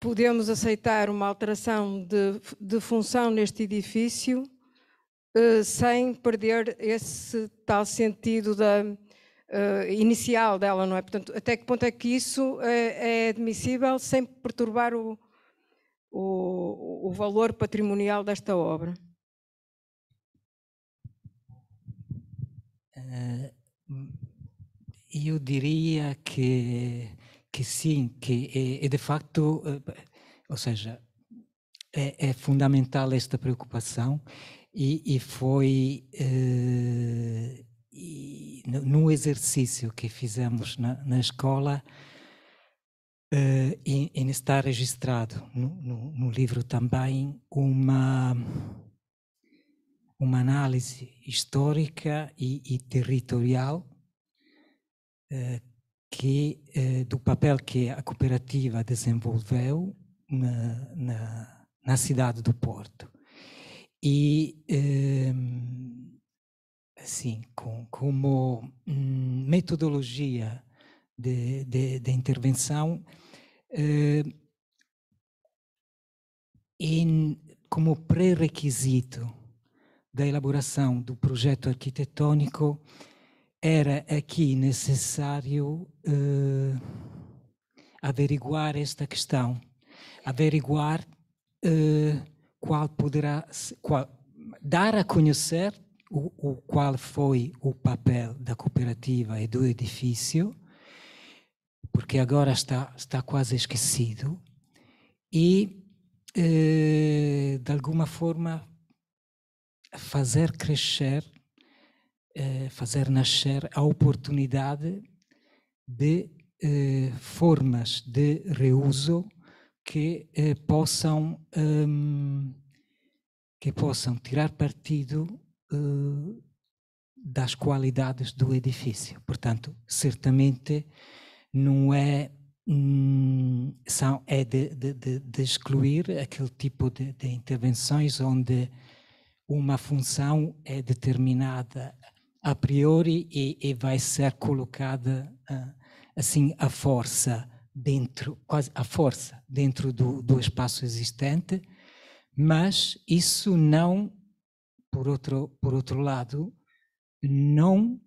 podemos aceitar uma alteração de, de função neste edifício eh, sem perder esse tal sentido da, uh, inicial dela, não é? Portanto, até que ponto é que isso é, é admissível sem perturbar o, o, o valor patrimonial desta obra? eu diria que, que sim, que é, é de facto, ou seja, é, é fundamental esta preocupação e, e foi uh, e no, no, exercício que fizemos na, na escola uh, e, e, está registrado no, no, no, livro também uma uma análise histórica e, e territorial uh, que do papel que a cooperativa desenvolveu na, na, na cidade do Porto e eh, assim com, como hum, metodologia de, de, de intervenção eh, em, como pré-requisito da elaboração do projeto arquitetônico era aqui necessário uh, averiguar esta questão, averiguar uh, qual poderá qual, dar a conhecer o, o, qual foi o papel da cooperativa e do edifício, porque agora está, está quase esquecido, e eh, de alguma forma fazer crescer, eh, fazer nascer a oportunidade de eh, formas de reuso que eh, possam um, que possam tirar partido uh, das qualidades do edifício. Portanto, certamente não é hum, são, é de, de, de, excluir aquele tipo de, de intervenções onde uma função é determinada a priori e, e vai ser colocada uh, assim à força dentro, quase à força, dentro do, do espaço existente, mas isso não, por outro, por outro lado, não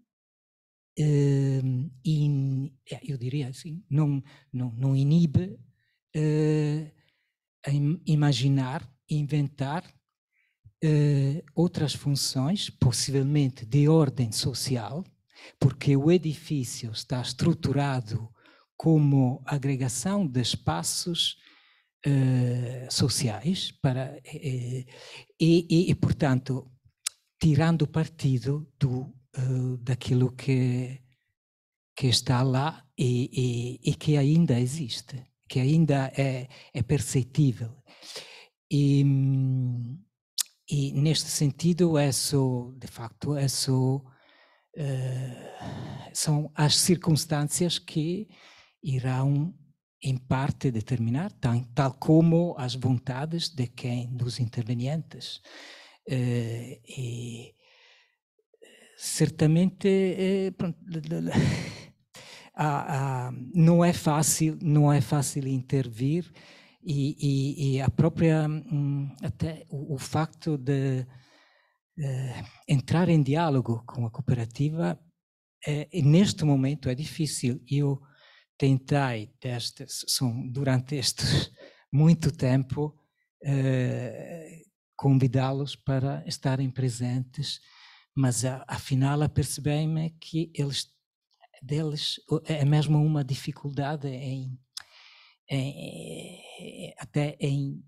Uh, in, é, eu diria assim, não, não, não inibe uh, imaginar, inventar uh, outras funções, possivelmente de ordem social, porque o edifício está estruturado como agregação de espaços uh, sociais para uh, e, e, e, portanto tirando partido do uh, daquilo que que está lá e, e, que ainda existe que ainda é, é perceptível e, e neste sentido é só de facto é só, são as circunstâncias que irão, em parte, determinar, tal, como as vontades de quem, dos intervenientes. Eh, e certamente eh, não é fácil, não é fácil intervir e, e, e a própria hum, até o, o facto de Uh, entrar em diálogo com a cooperativa neste momento é difícil. Eu tentei desde, são, durante este muito tempo eh, convidá-los para estarem presentes, mas a, afinal apercebei-me que eles deles é, é mesmo uma dificuldade em, em eh, até em,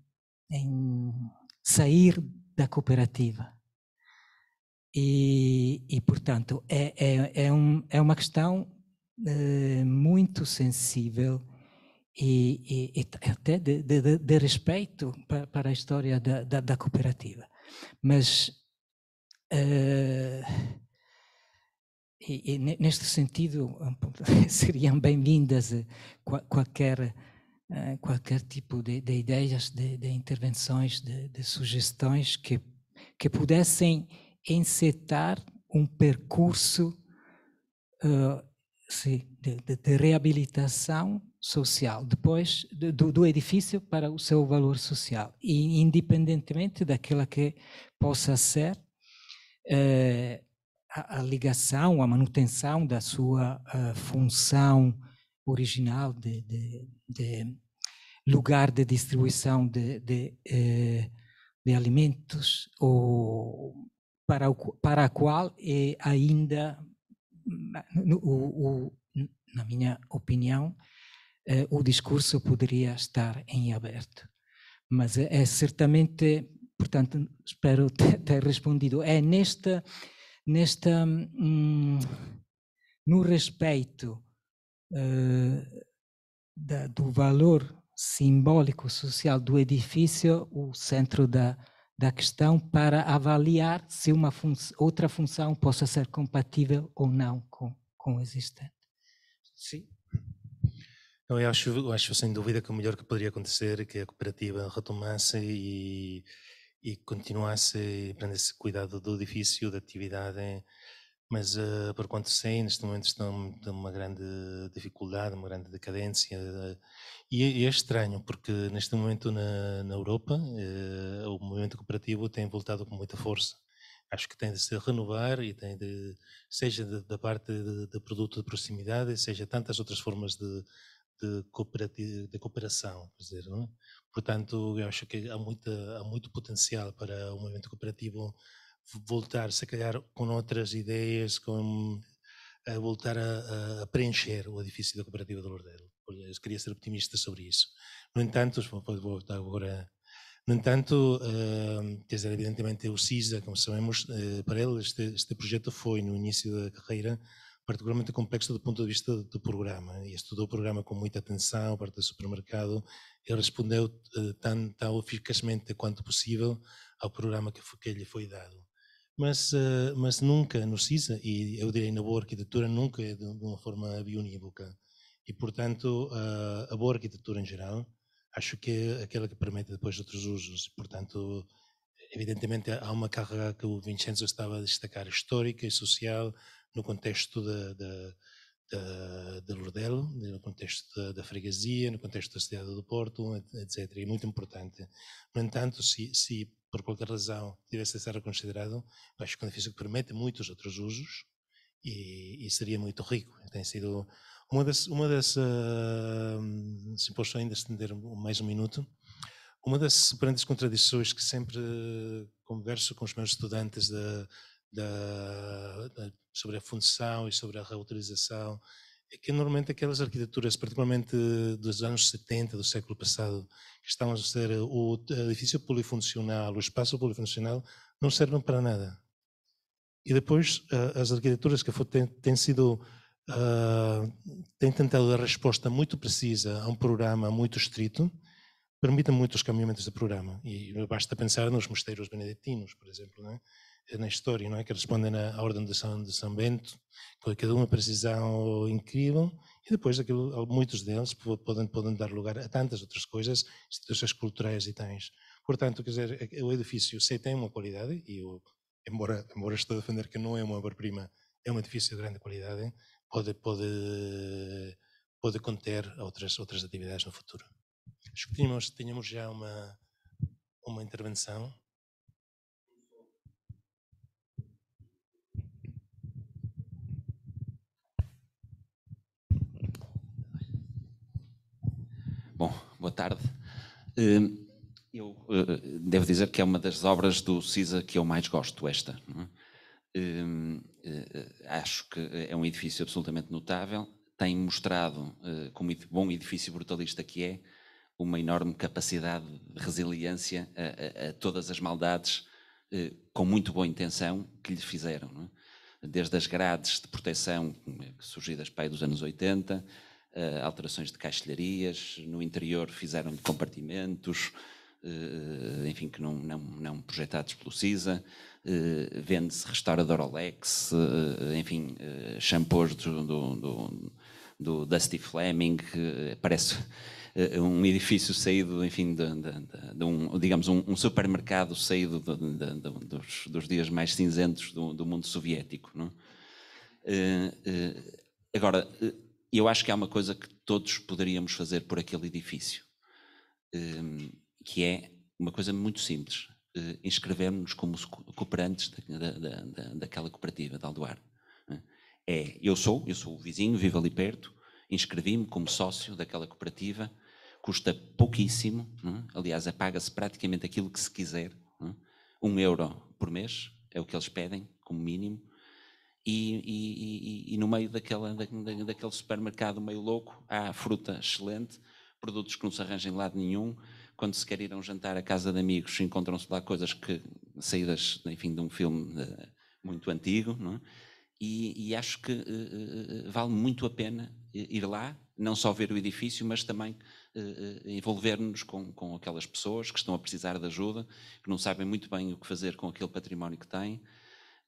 em, sair da cooperativa. E, e portanto, é, é, é, um, é uma questão eh, muito sensível e, e, e até de, de, de respeito para, para, a história da, da, da cooperativa. Mas uh, e, neste sentido seriam bem-vindas eh, qualquer qualquer tipo de, de ideias, de, de intervenções, de, de, sugestões que, que pudessem encetar um percurso uh, Sim, de, de, de, reabilitação social, depois de, do, do, edifício para o seu valor social, e independentemente daquela que possa ser eh, a, a, ligação, a manutenção da sua eh, função original de, de, lugar de distribuição de, eh, alimentos, ou para, o, para a qual é ainda no, o, o, na minha opinião, eh, o discurso poderia estar em aberto. Mas é, é certamente, portanto, espero ter, ter respondido. É nesta, nesta hum, no respeito eh, da, do valor simbólico social do edifício o centro da da questão para avaliar se uma fun outra função possa ser compatível ou não com, com o existente. Sim. Então, eu acho, eu acho sem dúvida que o melhor que poderia acontecer é que a cooperativa retomasse e, e continuasse, prendesse cuidado do edifício, da atividade mas uh, por quanto sei, neste momento estão numa grande dificuldade, uma grande decadência. Eh, e, é, e é, estranho, porque neste momento na, na Europa uh, o movimento cooperativo tem voltado com muita força. Acho que tem de se renovar e tem de, seja da parte de, de, produto de proximidade, seja tantas outras formas de, de, de cooperação. Dizer, é? Portanto, eu acho que há, muita, há muito potencial para o movimento cooperativo voltar, se calhar, com outras ideias, com, eh, a voltar a, a, preencher o edifício da Cooperativa do Lordeiro. É, eu queria ser optimista sobre isso. No entanto, vou agora. No entanto, ehm, quer dizer, evidentemente o CISA, como sabemos, eh, para ele este, este projeto foi, no início da carreira, particularmente complexo do ponto de vista do programa. E estudou o programa com muita atenção, parte do supermercado, e respondeu eh, tão, tão eficazmente quanto possível ao programa que, foi, que lhe foi dado mas, eh, mas nunca no CISA, e eu direi na boa arquitetura, nunca é de, uma forma unívoca. E, portanto, eh, a boa arquitetura em geral, acho que é aquela que permite depois outros usos. Portanto, evidentemente há uma carga que o Vincenzo estava a destacar, histórica e social, no contexto da, da, da, no contexto da, da, freguesia, no contexto da cidade do Porto, etc. É muito importante. No entanto, se, se por qualquer razão, tivesse de ser reconsiderado, acho que é um edifício que permite muitos outros usos e, e seria muito rico. Tem sido uma das, uma das uh, se posso ainda estender mais um minuto, uma das grandes contradições que sempre converso com os meus estudantes de, de, de, sobre a função e sobre a reutilização é que normalmente aquelas arquiteturas, particularmente dos anos 70 do século passado, que estavam a ser o edifício polifuncional, o espaço polifuncional, não servem para nada. E depois eh, as arquiteturas que têm sido uh, têm tentado dar resposta muito precisa a um programa muito estrito, permitem muitos caminhamentos de programa. E basta pensar nos mosteiros beneditinos, por exemplo, né? na história, não é? Que respondem à Ordem de São, de São Bento, com é cada uma precisão incrível, e depois aquilo, muitos deles podem, podem dar lugar a tantas outras coisas, instituições culturais e tais. Portanto, quer dizer, é, é, o edifício sei tem uma qualidade, e eu, embora, embora estou a defender que não é uma obra-prima, é um edifício de grande qualidade, pode, pode, pode conter outras, outras atividades no futuro. Acho que tínhamos, tínhamos já uma, uma intervenção. Bom, boa tarde. Hum, eu eh, devo dizer que é uma das obras do CISA que eu mais gosto, esta. É? Hum, eh, acho que é um edifício absolutamente notável, tem mostrado, eh, como bom edifício brutalista que é, uma enorme capacidade de resiliência a, a, a todas as maldades com muito boa intenção que lhe fizeram. É? Desde as grades de proteção surgidas pai dos anos 80, uh, alterações de caixilharias, no interior fizeram de compartimentos, uh, enfim, que não, não, não projetados pelo CISA, uh, vende-se restaurador Olex, enfim, uh, shampoos do, do, do, do Dusty Fleming, parece um edifício saído, enfim, de, de, de, de um, digamos, um, um supermercado saído dos, dos, dias mais cinzentos do, do mundo soviético. Não? Uh, uh, agora, uh, e eu acho que há uma coisa que todos poderíamos fazer por aquele edifício, hum, que é uma coisa muito simples: eh, inscrevermos-nos como cooperantes da, da, da, daquela cooperativa de Aldoar. Né? É, eu sou, eu sou o vizinho, vivo ali perto, inscrevi-me como sócio daquela cooperativa, custa pouquíssimo, né? aliás, apaga se praticamente aquilo que se quiser, né? um euro por mês é o que eles pedem, como mínimo, e, e, e, no meio daquela, da, daquele supermercado meio louco há fruta excelente, produtos que não se arranjam em lado nenhum. Quando se quer ir a um jantar à casa de amigos, encontram-se lá coisas que saídas, enfim, de um filme uh, muito antigo, não é? e, e, acho que uh, uh, vale muito a pena ir lá, não só ver o edifício, mas também envolver-nos com, com aquelas pessoas que estão a precisar de ajuda, que não sabem muito bem o que fazer com aquele património que têm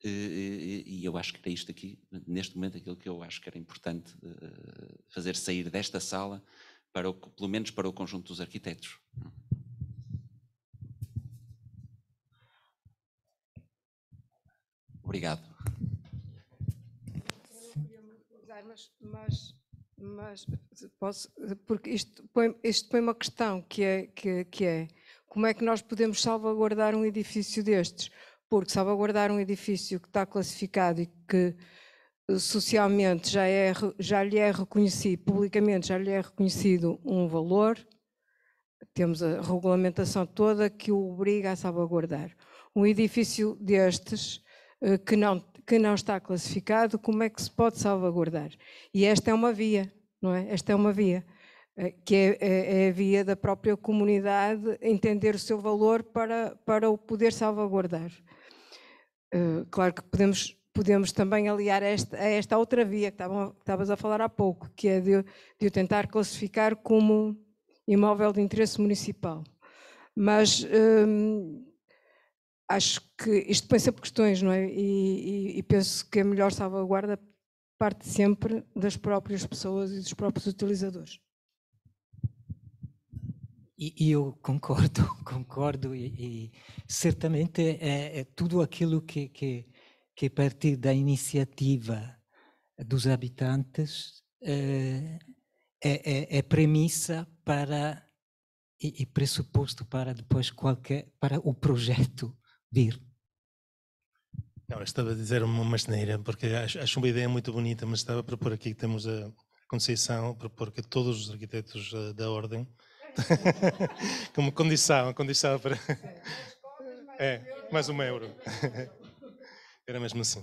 eh, eh, e eu acho que era isto aqui, neste momento, aquilo que eu acho que era importante eh, fazer sair desta sala, para o, pelo menos para o conjunto dos arquitetos. É? Obrigado. Eu queria muito usar, mas, mas, mas posso, porque isto põe, isto põe uma questão que é, que, que é como é que nós podemos salvaguardar um edifício destes? porque salvaguardar um edifício que está classificado e que eh, socialmente já, é, já lhe é reconhecido, publicamente já lhe é reconhecido um valor, temos a regulamentação toda que o obriga a salvaguardar. Um edifício destes eh, que não, que não está classificado, como é que se pode salvaguardar? E esta é uma via, não é? Esta é uma via. Eh, que é, é, é, a via da própria comunidade entender o seu valor para, para o poder salvaguardar. Eh, claro que podemos, podemos também aliar esta, a esta outra via que estavas a falar há pouco, que é de, de o tentar classificar como imóvel de interesse municipal. Mas hum, acho que isto põe sempre questões, não é? E, e, e penso que a melhor salvaguarda parte sempre das próprias pessoas e dos próprios utilizadores. E eu concordo, concordo e, e certamente é, é, tudo aquilo que, que, que partir da iniciativa dos habitantes eh, é, é, é premissa para e, e, pressuposto para depois qualquer para o projeto vir. Não, estava a dizer uma maneira porque acho, acho, uma ideia muito bonita, mas estava a propor aqui que temos a Conceição propor que todos os arquitetos eh, da ordem Como condição, condição para. É, mais um euro. Era mesmo assim.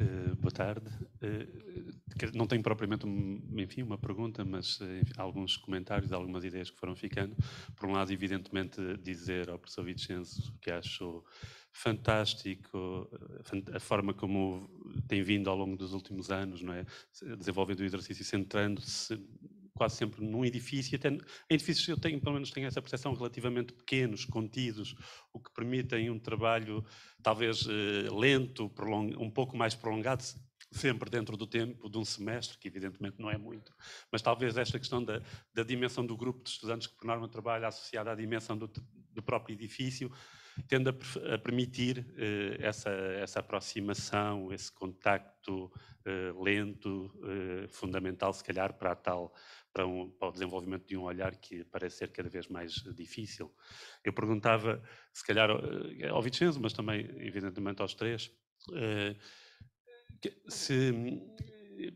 Uh, boa tarde. Uh, não tenho propriamente um, enfim, uma pergunta, mas eh, alguns comentários, algumas ideias que foram ficando. Por um lado, evidentemente, dizer ao professor Vicenzo que acho fantástico eh, a forma como tem vindo ao longo dos últimos anos, não é? Desenvolvendo o exercício, centrando-se quase sempre num edifício, até em edifícios eu tenho, pelo menos tenho essa percepção, relativamente pequenos, contidos, o que permitem um trabalho talvez eh, lento, um pouco mais prolongado, sempre dentro do tempo de um semestre, que evidentemente não é muito, mas talvez esta questão da, da dimensão do grupo de estudantes que por norma trabalha associada à dimensão do, do próprio edifício, Tendo a, a permitir eh, essa, essa aproximação, esse contacto eh, lento, eh, fundamental, se calhar, para, tal, para, um, para, o desenvolvimento de um olhar que parece ser cada vez mais difícil. Eu perguntava, se calhar, eh, ao Vicenzo, mas também, evidentemente, aos três, eh, se eh,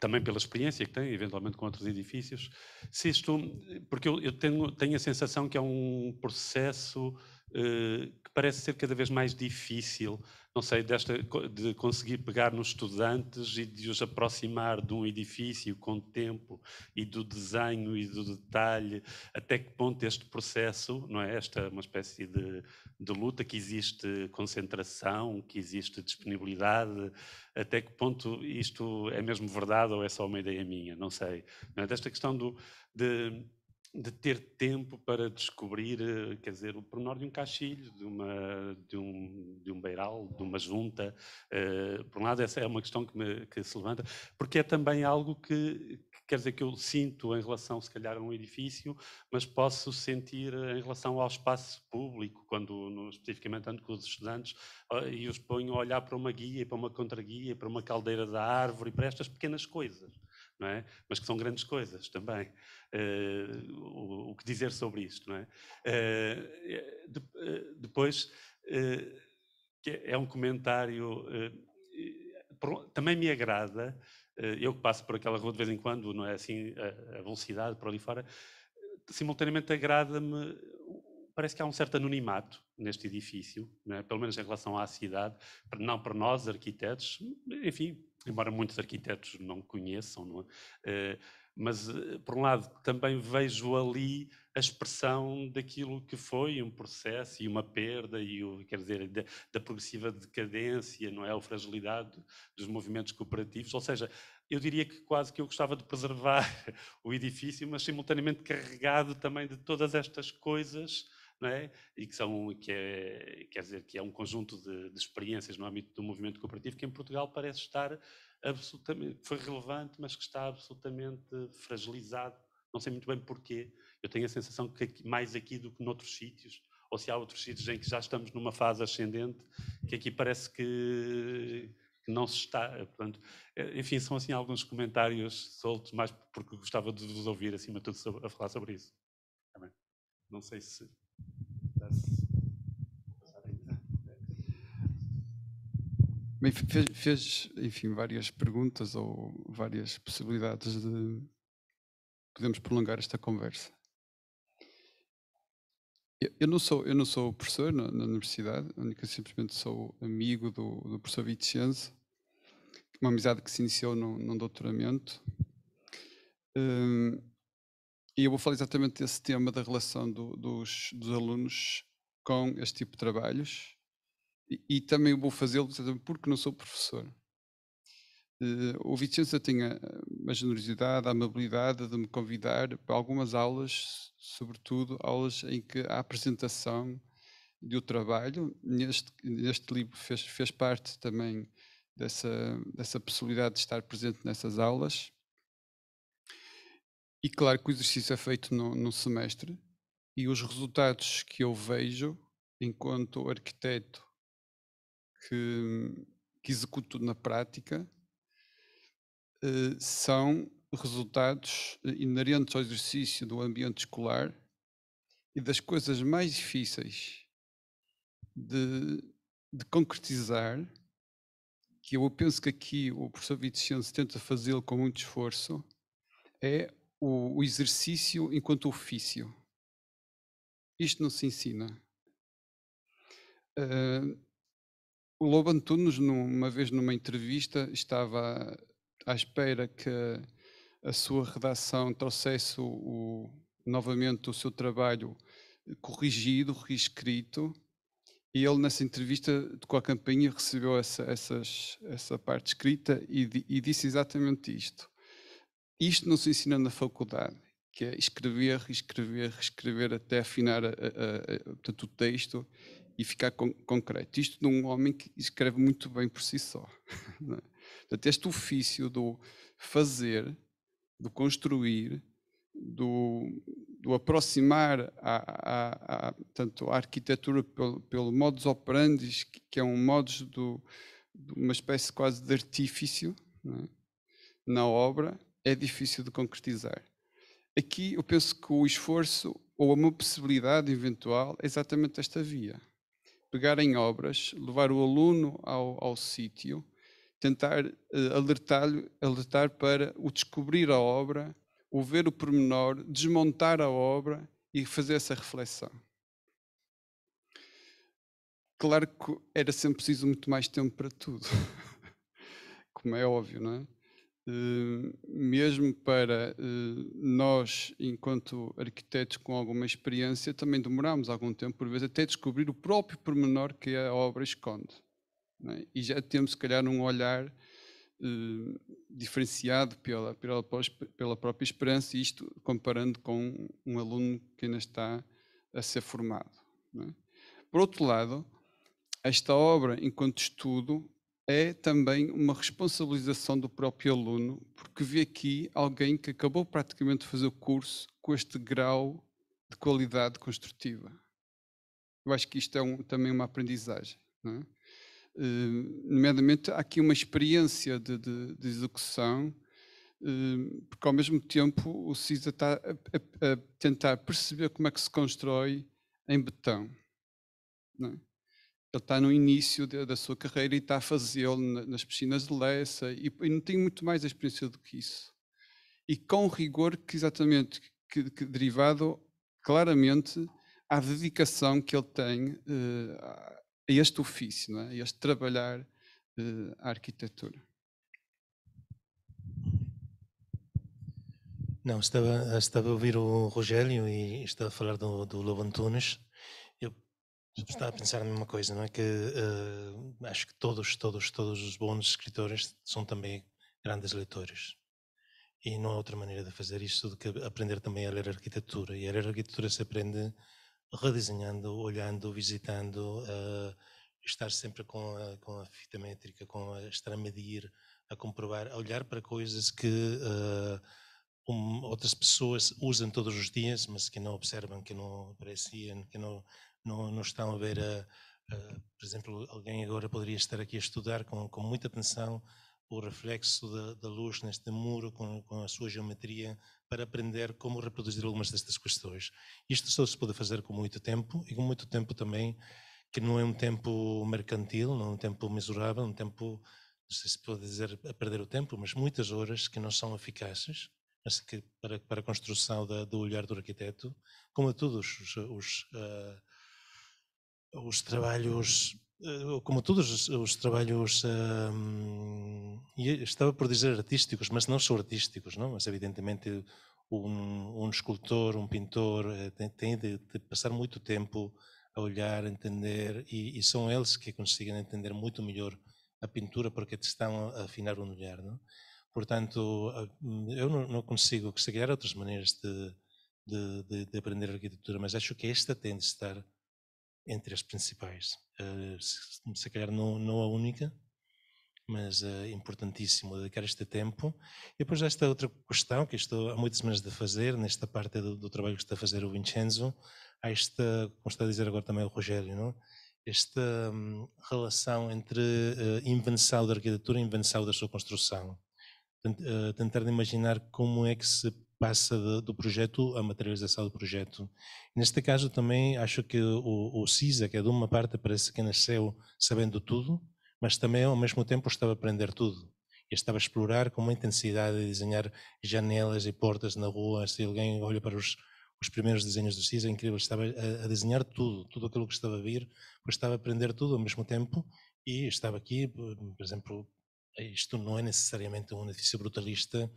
também pela experiência que tem, eventualmente com outros edifícios, se isto, porque eu, eu tenho, tenho a sensação que é um processo eh, que parece ser cada vez mais difícil, não sei, desta, de conseguir pegar nos estudantes e de os aproximar de um edifício com tempo e do desenho e do detalhe, até que ponto este processo, não é? Esta é uma espécie de, de luta que existe concentração, que existe disponibilidade, até que ponto isto é mesmo verdade ou é só uma ideia minha, não sei. Não é? Desta questão do, de de ter tempo para descobrir, eh, quer dizer, o pormenor de um cachilho, de, uma, de, um, de um beiral, de uma junta. Uh, por um lado, essa é uma questão que, me, que se levanta, porque é também algo que, que, quer dizer, que eu sinto em relação, se calhar, a um edifício, mas posso sentir em relação ao espaço público, quando no, especificamente ando com os estudantes eh, e os ponho a olhar para uma guia, para uma contraguia, para uma caldeira da árvore, para estas pequenas coisas é? mas que são grandes coisas também. Uh, o, o, que dizer sobre isto? É? Uh, de, uh, depois, é um comentário. também me agrada, eu que passo por aquela rua de vez em quando, não é assim, a, a velocidade por ali fora, simultaneamente agrada-me parece que há um certo anonimato neste edifício, é? pelo menos em relação à cidade, não para nós, arquitetos, enfim, embora muitos arquitetos não conheçam, não é? Eh, mas eh, por um lado também vejo ali a expressão daquilo que foi um processo e uma perda e o, quer dizer da, da progressiva decadência, não é, a fragilidade dos movimentos cooperativos, ou seja, eu diria que quase que eu gostava de preservar o edifício, mas simultaneamente carregado também de todas estas coisas não é? E que são, que é, quer dizer, que é um conjunto de, de experiências no âmbito do movimento cooperativo que em Portugal parece estar absolutamente, foi relevante, mas que está absolutamente fragilizado. Não sei muito bem porquê. Eu tenho a sensação que aqui, mais aqui do que noutros sítios, ou se há outros sítios em que já estamos numa fase ascendente, que aqui parece que, não se está. Portanto, é, enfim, são assim alguns comentários soltos, mais porque gostava de vos ouvir, acima de tudo, a falar sobre isso. Não sei se. Bem, fez, fez, enfim, várias perguntas ou várias possibilidades de podemos prolongar esta conversa. Eu, não sou, eu não sou professor na, na universidade, única simplesmente sou amigo do, do professor Vicenzo, uma amizade que se iniciou num, num doutoramento. Hum, e eu vou falar exatamente desse tema da relação do, dos, dos alunos com este tipo de trabalhos e, também vou fazê-lo porque não sou professor. Eh, o Vicenza tinha a generosidade, a amabilidade de me convidar para algumas aulas, sobretudo aulas em que a apresentação do trabalho, neste, neste livro fez, fez parte também dessa, dessa possibilidade de estar presente nessas aulas. E claro que o exercício é feito no, no semestre e os resultados que eu vejo enquanto arquiteto que, que executo na prática eh, são resultados eh, inerentes ao exercício do ambiente escolar e das coisas mais difíceis de, de concretizar, que eu penso que aqui o professor Vicente tenta fazê-lo com muito esforço, é o, o exercício enquanto ofício. Isto não se ensina. Eh, o Lobo Antunes, uma vez numa entrevista, estava à espera que a sua redação trouxesse o, novamente o seu trabalho corrigido, reescrito, e ele, nessa entrevista, com a campainha, recebeu essa, essas, essa parte escrita e, e, disse exatamente isto. Isto não se ensina na faculdade, que é escrever, reescrever, reescrever até afinar a, a, a, o texto e ficar con concreto. Isto de um homem que escreve muito bem por si só. É? Portanto, este ofício do fazer, do construir, do, do aproximar a, a, a, tanto a arquitetura pelo, pelo modus operandi, que é um modus do, de uma espécie quase de artifício é? na obra, é difícil de concretizar. Aqui eu penso que o esforço ou a uma possibilidade eventual é exatamente esta via pegar em obras, levar o aluno ao, ao sítio, tentar uh, alertar-lhe alertar para o descobrir a obra, o ver o pormenor, desmontar a obra e fazer essa reflexão. Claro que era sempre preciso muito mais tempo para tudo, como é óbvio, não é? Eh, mesmo para eh, nós, enquanto arquitetos com alguma experiência, também demorámos algum tempo, por vezes, até descobrir o próprio pormenor que a obra esconde. É? E já temos, se calhar, um olhar eh, diferenciado pela, pela, pela própria esperança, e isto comparando com um aluno que ainda está a ser formado. É? Por outro lado, esta obra, enquanto estudo, é também uma responsabilização do próprio aluno, porque vê aqui alguém que acabou praticamente de fazer o curso com este grau de qualidade construtiva. Eu acho que isto é um, também uma aprendizagem. Não é? Uh, nomeadamente, há aqui uma experiência de, de, de execução, uh, porque ao mesmo tempo o CISA está a, a, a, tentar perceber como é que se constrói em betão. Não é? ele está no início de, da sua carreira e está a fazê-lo nas piscinas de Lessa e, e, não tem muito mais experiência do que isso. E com rigor que exatamente que, que derivado claramente à dedicação que ele tem uh, a este ofício, não é? a este trabalhar uh, a arquitetura. Não, estava, estava a ouvir o Rogério e estava a falar do, do Lobo Antunes Estava a pensar na mesma coisa, não é? Que uh, acho que todos, todos, todos os bons escritores são também grandes leitores. E não há outra maneira de fazer isso do que aprender também a ler arquitetura. E a ler arquitetura se aprende redesenhando, olhando, visitando, uh, estar sempre com a, com a fita métrica, com a, estar a medir, a comprovar, a olhar para coisas que uh, um, outras pessoas usam todos os dias, mas que não observam, que não apreciam, que não não, não estão a ver, a, a, por exemplo, alguém agora poderia estar aqui a estudar com, com muita atenção o reflexo da, da luz neste muro com, com, a sua geometria para aprender como reproduzir algumas destas questões. Isto só se pode fazer com muito tempo e com muito tempo também que não é um tempo mercantil, não é um tempo mesurável, um tempo, não sei se pode dizer a perder o tempo, mas muitas horas que não são eficazes para, para a construção da, do olhar do arquiteto, como a todos os, os uh, os trabalhos, eh, como todos os, trabalhos, estava por dizer artísticos, mas não só artísticos, não? mas evidentemente um, um escultor, um pintor eh, tem, tem de, de, passar muito tempo a olhar, a entender, e, e, são eles que conseguem entender muito melhor a pintura porque estão a afinar um olhar. Não? Portanto, eu não, consigo, se calhar outras maneiras de, de, de, de aprender arquitetura, mas acho que esta tem de estar entre as principais. Eh, se, calhar não, não a única, mas é importantíssimo dedicar este tempo. E depois esta outra questão, que estou há muitas semanas de fazer, nesta parte do, do, trabalho que está a fazer o Vincenzo, há esta, como está a dizer agora também o Rogério, não? esta hum, relação entre uh, invenção da arquitetura e invenção da sua construção. Tent, uh, tentar imaginar como é que se passa de, do projeto à materialização do projeto. Neste caso também acho que o, o CISA, que é de uma parte parece que nasceu sabendo tudo, mas também ao mesmo tempo estava a aprender tudo. e estava a explorar com uma intensidade a desenhar janelas e portas na rua. Se alguém olha para os, os primeiros desenhos do CISA, é incrível, estava a, a, desenhar tudo, tudo aquilo que estava a vir, porque estava a aprender tudo ao mesmo tempo e estava aqui, por exemplo, isto não é necessariamente um edifício brutalista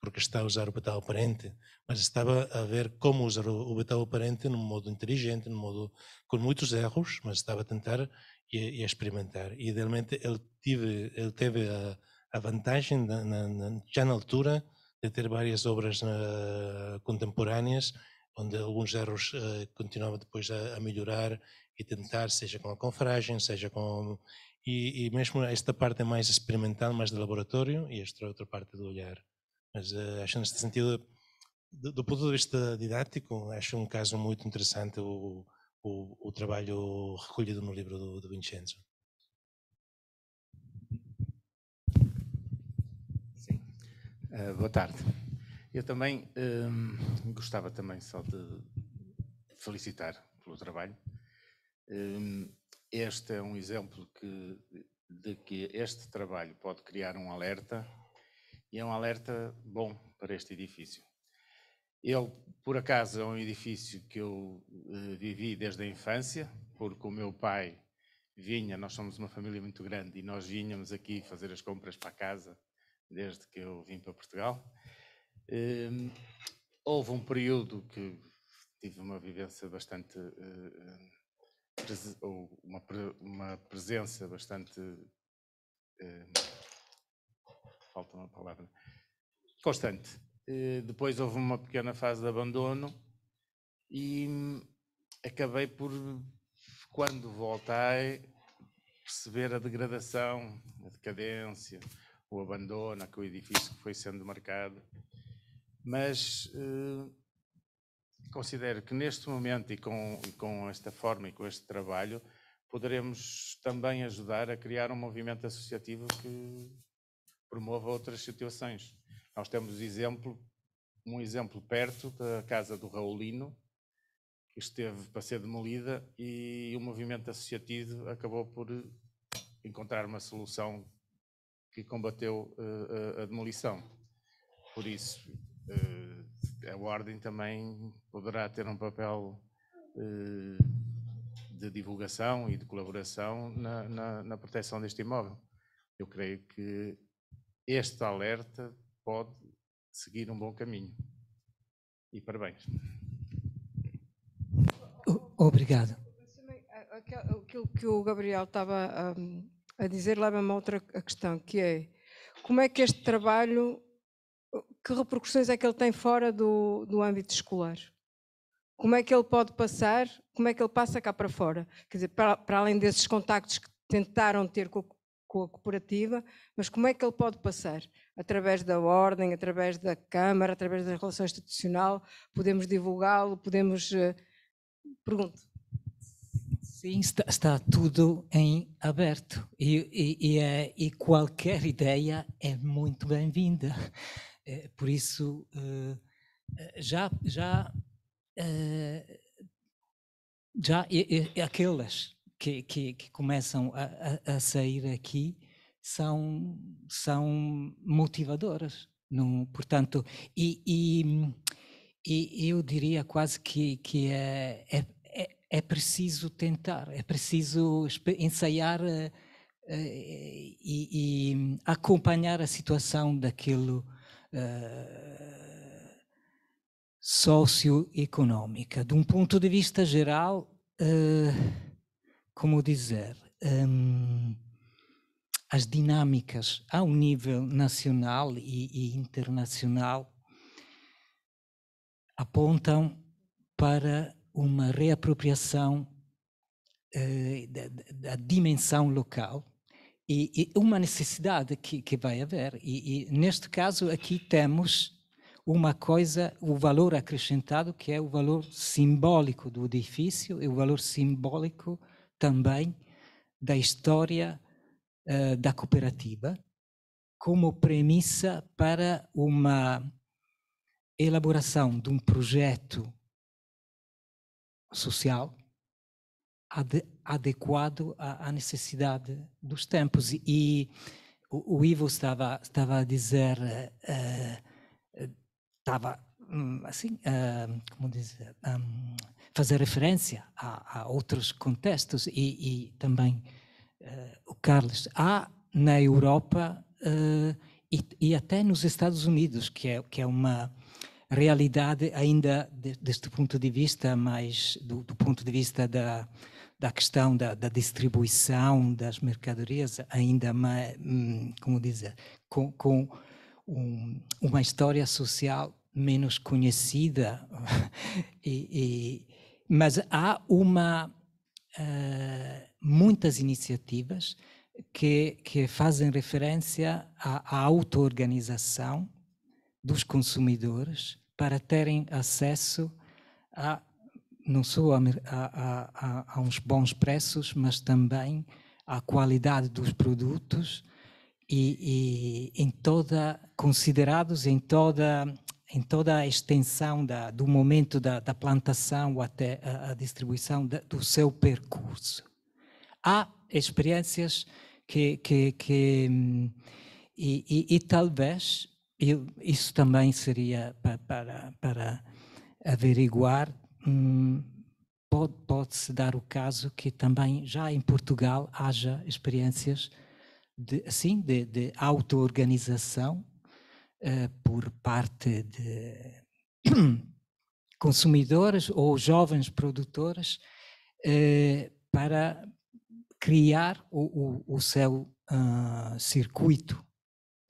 porque está a usar o betal aparente, mas estava a ver como usar o betal aparente num modo inteligente, num modo com muitos erros, mas estava a tentar e, e a experimentar. E realmente ele, tive, ele teve a, a vantagem, na, na, já na altura, de ter várias obras na, eh, contemporâneas, onde alguns erros uh, depois a, a, melhorar e tentar, seja com a confragem, seja com. E, e mesmo esta parte mais experimental, mais de laboratório, e esta outra parte do olhar. Mas eh, acho neste sentido, do, do, ponto de vista didático, acho um caso muito interessante o, o, o trabalho recolhido no livro do, do Vincenzo. Sim. Uh, boa tarde. Eu também um, ehm, gostava também só de felicitar pelo trabalho. Um, ehm, este é um exemplo que, de que este trabalho pode criar um alerta e é um alerta bom para este edifício. Ele, por acaso, é um edifício que eu eh, vivi desde a infância, porque o meu pai vinha, nós somos uma família muito grande e nós vinhamos aqui fazer as compras para casa desde que eu vim para Portugal. Ehm, houve um período que tive uma vivência bastante. Eh, eh, ou uma, uma presença bastante falta uma palavra, constante. Eh, depois houve uma pequena fase de abandono e hum, acabei por, quando voltei, perceber a degradação, a decadência, o abandono, aquele edifício que foi sendo marcado. Mas eh, considero que neste momento e com, e com esta forma e com este trabalho, poderemos também ajudar a criar um movimento associativo que promova outras situações. Nós temos exemplo, um exemplo perto da casa do Raulino, que esteve para ser demolida e o movimento associativo acabou por eh, encontrar uma solução que combateu uh, a, demolição. Por isso, uh, a Ordem também poderá ter um papel uh, de divulgação e de colaboração na, na, na proteção deste imóvel. Eu creio que este alerta pode seguir um bom caminho. E parabéns. Obrigada. Aquilo que o Gabriel estava a, hum, a dizer leva-me a outra questão, que é como é que este trabalho, que repercussões é que ele tem fora do, do âmbito escolar? Como é que ele pode passar, como é que ele passa cá para fora? Quer dizer, para, para além desses contactos que tentaram ter com, com a cooperativa, mas como é que ele pode passar? Através da ordem, através da Câmara, através da relação institucional, podemos divulgá-lo, podemos. Eh, pergunto. Sim, está, está, tudo em aberto e, e, e, é, e qualquer ideia é muito bem-vinda. Eh, por isso, eh, já, já, já aquelas que, que, que começam a, a, a, sair aqui são, são motivadoras. portanto, e, e, e, eu diria quase que, que é, é, é, é preciso tentar, é preciso ensaiar uh, e, e, acompanhar a situação daquilo uh, eh, socioeconômica. De um ponto de vista geral, uh, como dizer, um, as dinâmicas ao nível nacional e, e internacional apontam para uma reapropriação uh, da, da, dimensão local e, e uma necessidade que, que, vai haver. E, e neste caso aqui temos uma coisa, o valor acrescentado que é o valor simbólico do edifício e é o valor simbólico também da história uh, da cooperativa como premissa para uma elaboração de um projeto social ad adequado à, à, necessidade dos tempos. E o, o Ivo estava, estava a dizer, uh, uh, estava hum, assim, como dizer, um, fazer referência a, a outros contextos e, e também uh, o Carlos. Há na Europa uh, e, e, até nos Estados Unidos, que é, que é uma realidade ainda de, deste ponto de vista, mais do, do ponto de vista da, da questão da, da, distribuição das mercadorias, ainda mais, hum, como dizer, com, com um, uma história social menos conhecida e, mas há uma uh, muitas iniciativas que, que fazem referência à, à auto-organização dos consumidores para terem acesso a não só a, a, a, a, uns bons preços, mas também à qualidade dos produtos e, e em toda considerados em toda em toda a extensão da, do momento da, da, plantação até a, a distribuição do seu percurso. Há experiências que, que, que hum, e, e, e, talvez eu, isso também seria para, para, para averiguar, hum, pode, pode-se dar o caso que também já em Portugal haja experiências de, assim, de, de auto-organização eh, por parte de consumidores ou jovens produtores eh, para criar o, o, o seu uh, circuito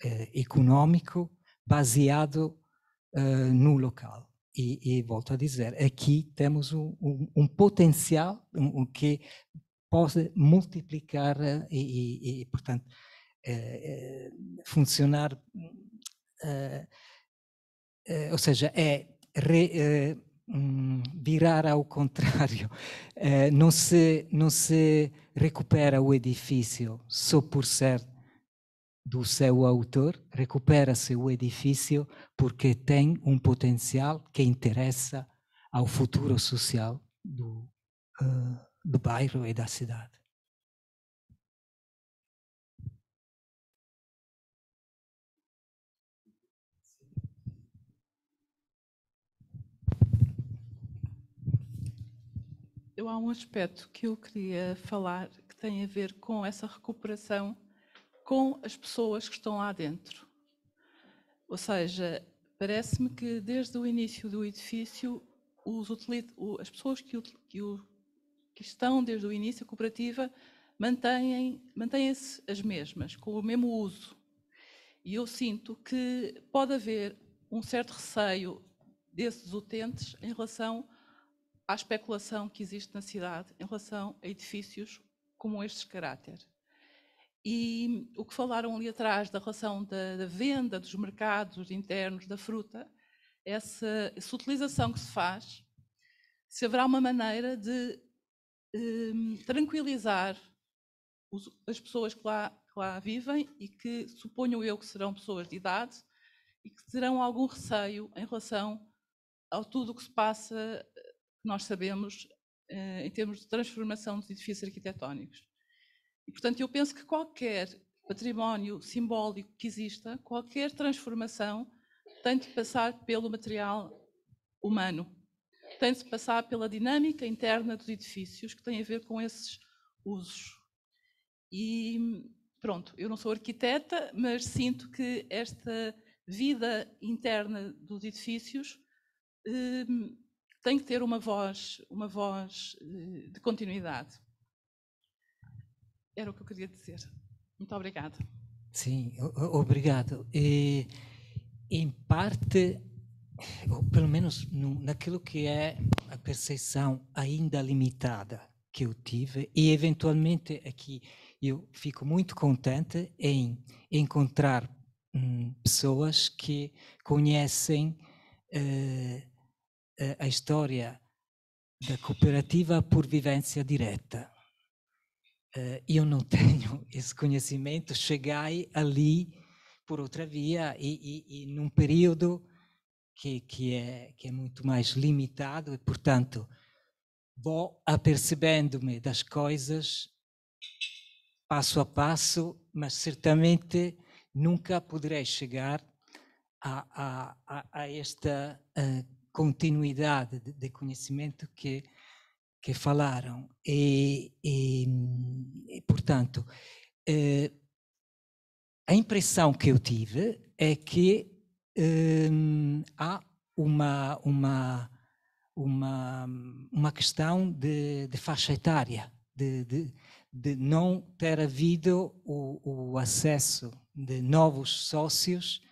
uh, econômico baseado uh, no local. E, e, volto a dizer, aqui temos um, um, um potencial um, que pode multiplicar e, e, e portanto, funcionar eh, eh, ou seja, é re, eh, hum, virar ao contrário. não, se, não se recupera o edifício só por ser do seu autor, recupera-se o edifício porque tem um potencial que interessa ao futuro social do, uh, do bairro e da cidade. Eu há um aspecto que eu queria falar que tem a ver com essa recuperação com as pessoas que estão lá dentro. Ou seja, parece-me que desde o início do edifício, as pessoas que, o, que, o, que, estão desde o início a cooperativa mantêm-se mantêm as mesmas, com o mesmo uso. E eu sinto que pode haver um certo receio desses utentes em relação à especulação que existe na cidade em relação a edifícios como estes de caráter. E o que falaram ali atrás da relação da, da venda dos mercados internos da fruta, essa, essa, utilização que se faz, se haverá uma maneira de um, tranquilizar os, as pessoas que lá, que lá vivem e que suponho eu que serão pessoas de idade e que terão algum receio em relação ao tudo o que se passa que nós sabemos eh, em termos de transformação dos edifícios arquitetónicos. E, portanto, eu penso que qualquer património simbólico que exista, qualquer transformação, tem de passar pelo material humano, tem de passar pela dinâmica interna dos edifícios que tem a ver com esses usos. E pronto, eu não sou arquiteta, mas sinto que esta vida interna dos edifícios eh, tem que ter uma voz, uma voz eh, de continuidade. Era o que eu queria dizer. Muito obrigada. Sim, obrigado. E, em parte, ou pelo menos naquilo que é a percepção ainda limitada que eu tive, e eventualmente aqui eu fico muito contente em encontrar hum, pessoas que conhecem eh, eh, a história da cooperativa por vivência direta. Eh, eu não tenho esse conhecimento, cheguei ali por outra via e, e, e num período que, que, é, que é muito mais limitado e, portanto, vou apercebendo-me das coisas passo a passo, mas certamente nunca poderei chegar a, a, a, a esta uh, continuidade de, conhecimento que que falaram e, e, e portanto eh, a impressão que eu tive é que eh, há uma uma uma uma questão de, de faixa etária de, de, de, não ter havido o, o acesso de novos sócios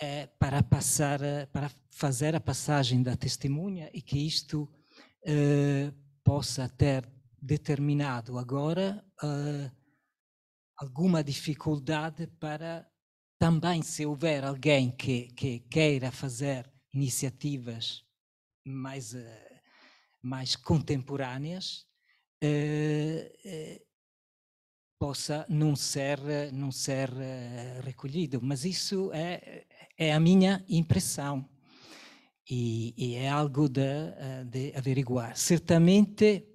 é para, passar, para fazer a passagem da testemunha e que isto eh, possa ter determinado agora eh, alguma dificuldade para também se houver alguém que, que queira fazer iniciativas mais, eh, mais contemporâneas, possa não ser, não ser recolhido. Mas isso é, é a minha impressão. E, e é algo de, eh, de averiguar. Certamente,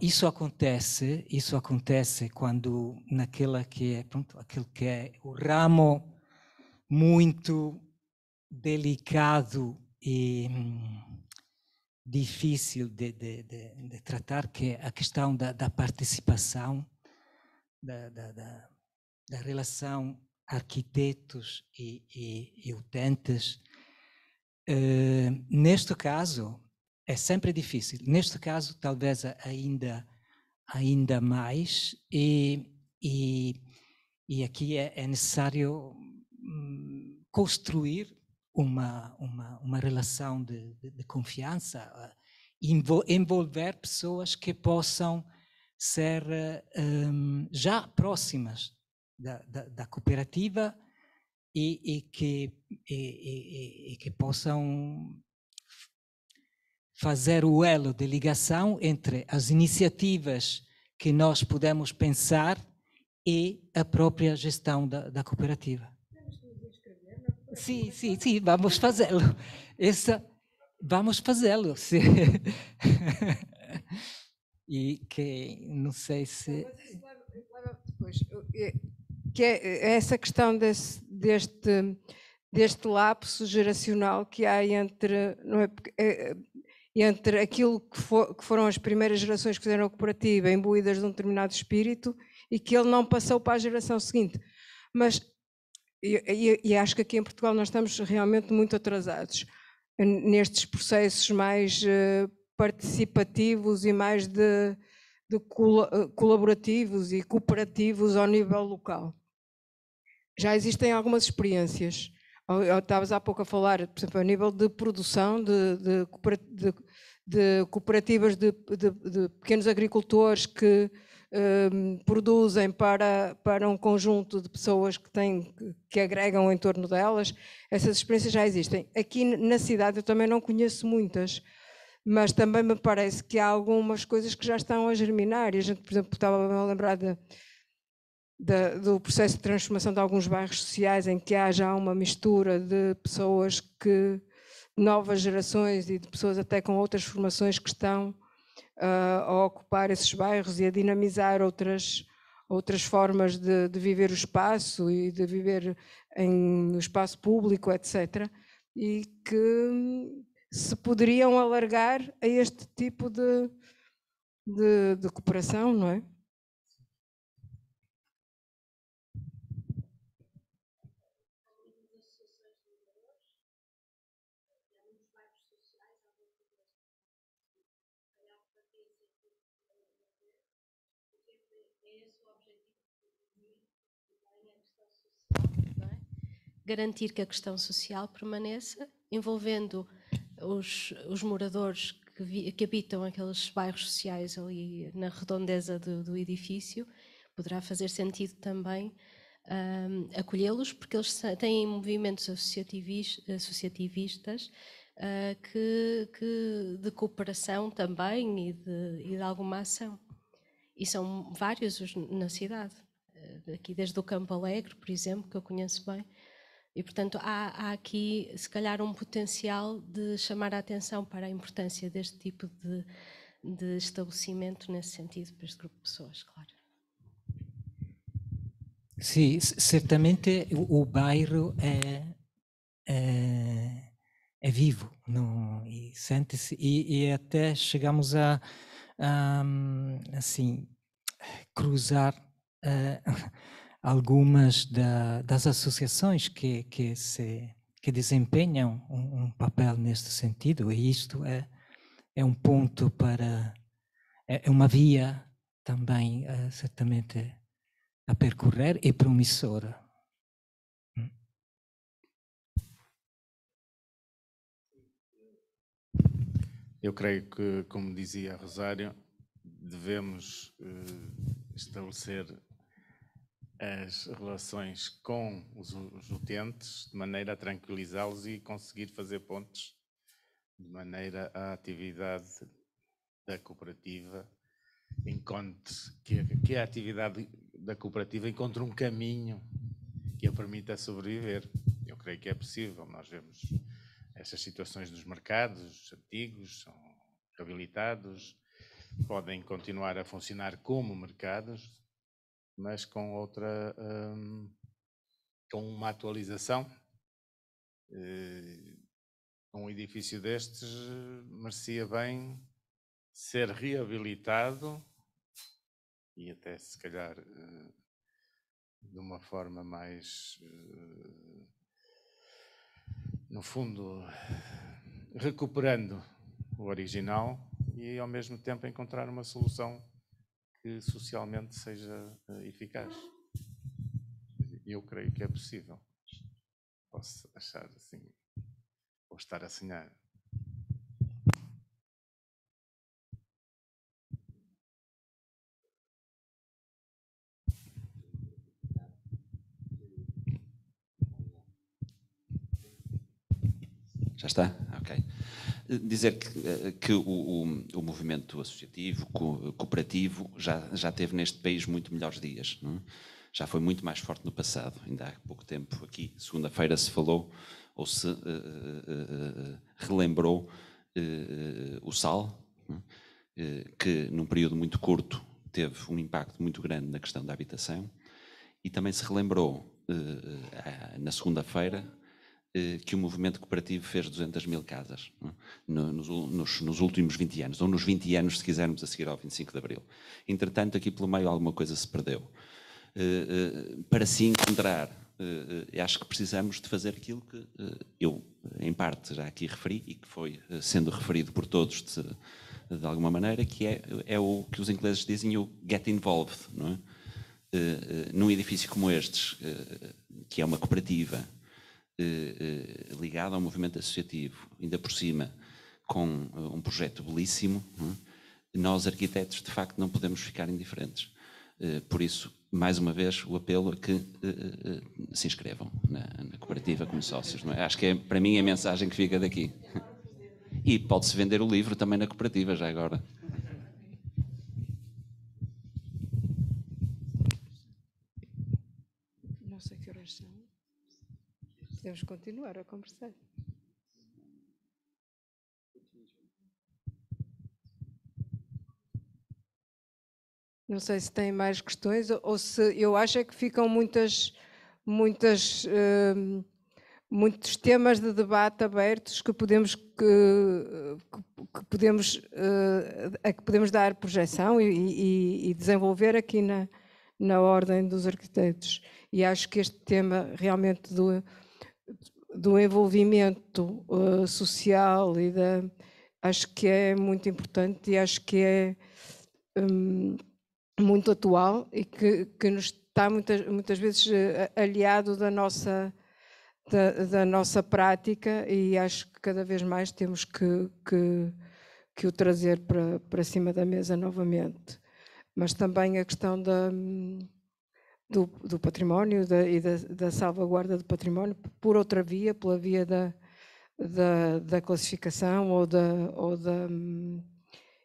isso acontece, isso acontece quando naquela que é, pronto, aquele que é o ramo muito delicado e hum, difícil de, de, de, de, tratar, que é a questão da, da participação, da, da, da, relação arquitetos e, e, e utentes. Uh, neste caso, é sempre difícil. Neste caso, talvez ainda, ainda mais. E, e, e aqui é, é necessário hum, construir uma, uma, uma relação de, de, de confiança, eh, envolver pessoas que possam ser eh, um, já próximas da, da, da cooperativa e, e que, e, e, que possam fazer o elo de ligação entre as iniciativas que nós podemos pensar e a própria gestão da, da cooperativa. Sim, sim, sim, vamos fazê-lo. Essa, vamos fazê-lo. e que não sei se. Depois, que é, é essa questão desse, deste, deste lapso geracional que há entre, não é, é, é entre aquilo que, for, que foram as primeiras gerações que fizeram a cooperativa, imbuídas de um determinado espírito, e que ele não passou para a geração seguinte. Mas, e, acho que aqui em Portugal nós estamos realmente muito atrasados nestes processos mais eh, participativos e mais de, de col eh, colaborativos e cooperativos ao nível local já existem algumas experiências. Estavas há pouco a falar, por exemplo, a nível de produção de, de, de, de cooperativas de, pequenos agricultores que um, produzem para, para um conjunto de pessoas que, têm, que agregam em torno delas. Essas experiências já existem. Aqui na cidade eu também não conheço muitas, mas também me parece que há algumas coisas que já estão a germinar. E a gente, por exemplo, estava a lembrar de da, do processo de transformação de alguns bairros sociais em que há já uma mistura de pessoas que novas gerações e de pessoas até com outras formações que estão uh, a ocupar esses bairros e a dinamizar outras outras formas de, de viver o espaço e de viver em, no espaço público, etc. E que se poderiam alargar a este tipo de, de, de cooperação, não é? garantir que a questão social permaneça, envolvendo os, os moradores que, vi, que, habitam aqueles bairros sociais ali na redondeza do, do edifício, poderá fazer sentido também um, acolhê-los, porque eles têm movimentos associativis, associativistas uh, que, que, de cooperação também e de, e de alguma ação. E são vários os, na cidade. Ah, aqui desde o Campo Alegre, por exemplo, que eu conheço bem, e, portanto, há, há, aqui, se calhar, um potencial de chamar a atenção para a importância deste tipo de, de estabelecimento nesse sentido para este grupo de pessoas, claro. Sim, certamente o, o bairro é, é, é, vivo, não, e sente-se, e, e, até chegamos a, a hum, assim, cruzar. A, eh, algumas da, das associações que, que, se, que desempenham um, um, papel neste sentido, e isto é, é um ponto para. é, é uma via também, eh, certamente, a percorrer e promissora. Hum. Eu creio que, como dizia Rosário, devemos uh, estabelecer as relações com os, os utentes de maneira a tranquilizá-los e conseguir fazer pontes de maneira a atividade da cooperativa encontre que, que a atividade da cooperativa encontre um caminho que a permita sobreviver. Eu creio que é possível. Nós vemos essas situações nos mercados antigos, são habilitados, podem continuar a funcionar como mercados, mas com outra, um, com uma atualização. Um edifício destes eh, merecia bem ser reabilitado e até se calhar eh, de uma forma mais, eh, no fundo, recuperando o original e ao mesmo tempo encontrar uma solução que socialmente seja eh, eficaz. Eu creio que é possível. Posso achar assim, ou estar a sonhar. Já está? Ok dizer que, eh, que o, o, o, movimento associativo, co, cooperativo, já, já teve neste país muito melhores dias. É? Já foi muito mais forte no passado. Ainda há pouco tempo, aqui, segunda-feira, se falou ou se uh, uh, uh, relembrou o SAL, é? que num período muito curto teve um impacto muito grande na questão da habitação, e também se relembrou na segunda-feira eh, que o movimento cooperativo fez 200 mil casas é? nos, nos, últimos 20 anos, ou nos 20 anos, se quisermos, a seguir ao 25 de Abril. Entretanto, aqui pelo meio alguma coisa se perdeu. Eh, eh, para se encontrar, acho que precisamos de fazer aquilo que eu, em parte, já aqui referi e que foi sendo referido por todos de, de alguma maneira, que é, é o que os ingleses dizem o get involved, não é? num edifício como estes, que é uma cooperativa, eh, eh, ligado ao movimento associativo, ainda por cima com eh, um projeto belíssimo, é? nós arquitetos de facto não podemos ficar indiferentes. Eh, por isso, mais uma vez, o apelo a que se inscrevam na, na, cooperativa como sócios. É? Acho que é, para mim é a mensagem que fica daqui. E pode-se vender o livro também na cooperativa, já agora. Podemos continuar a conversar. Não sei se tem mais questões ou se eu acho é que ficam muitas, muitas, hum, muitos temas de debate abertos que podemos que, que podemos eh, a que podemos dar projeção e, e, e, desenvolver aqui na na ordem dos arquitetos. E acho que este tema realmente do do envolvimento uh, social e da acho que é muito importante e acho que é um, muito atual e que, que nos está muitas, muitas vezes eh, aliado da nossa da, da, nossa prática e acho que cada vez mais temos que, que, que o trazer para, para cima da mesa novamente. Mas também a questão da, hum, do, do património da, e da, da, salvaguarda do património por outra via, pela via da, da, da classificação ou da, ou da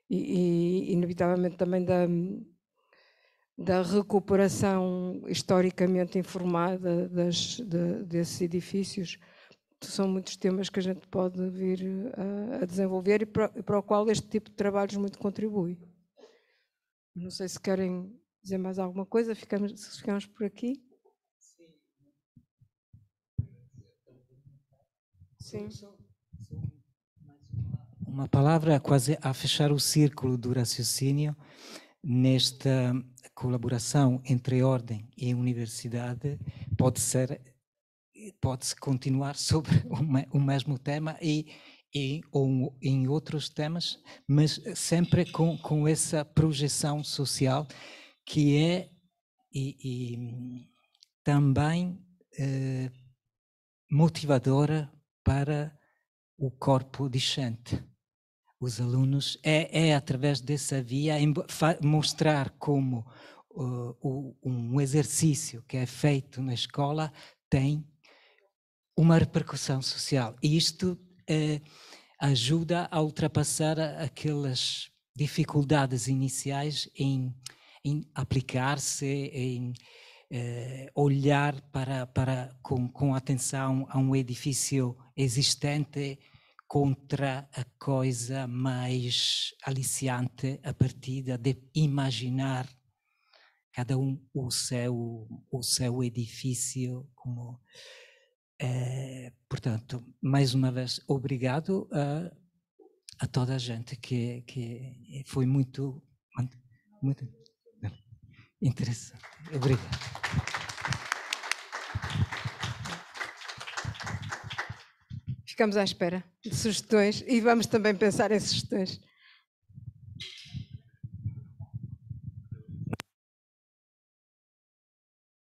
e, e, inevitavelmente também da, da recuperação historicamente informada das, de, desses edifícios. São muitos temas que a gente pode vir a, eh, a desenvolver e para, para o qual este tipo de trabalhos muito contribui. Não sei se querem dizer mais alguma coisa? Ficamos, ficamos por aqui? Sim. Sim. Uma palavra quase a fechar o círculo do raciocínio nesta colaboração entre ordem e universidade pode ser pode-se continuar sobre o mesmo tema e, e ou em outros temas, mas sempre com, com essa projeção social que é e, e também eh, motivadora para o corpo discente. Os alunos, é, é através dessa via mostrar como uh, um exercício que é feito na escola tem uma repercussão social. E isto eh, ajuda a ultrapassar aquelas dificuldades iniciais em em aplicar-se, em eh, olhar para, para com, com atenção a um edifício existente contra a coisa mais aliciante a partir de imaginar cada um o seu o seu edifício como é, portanto mais uma vez obrigado a, a toda a gente que que foi muito muito Interessante. Obrigado. Ficamos à espera de sugestões e vamos também pensar em sugestões.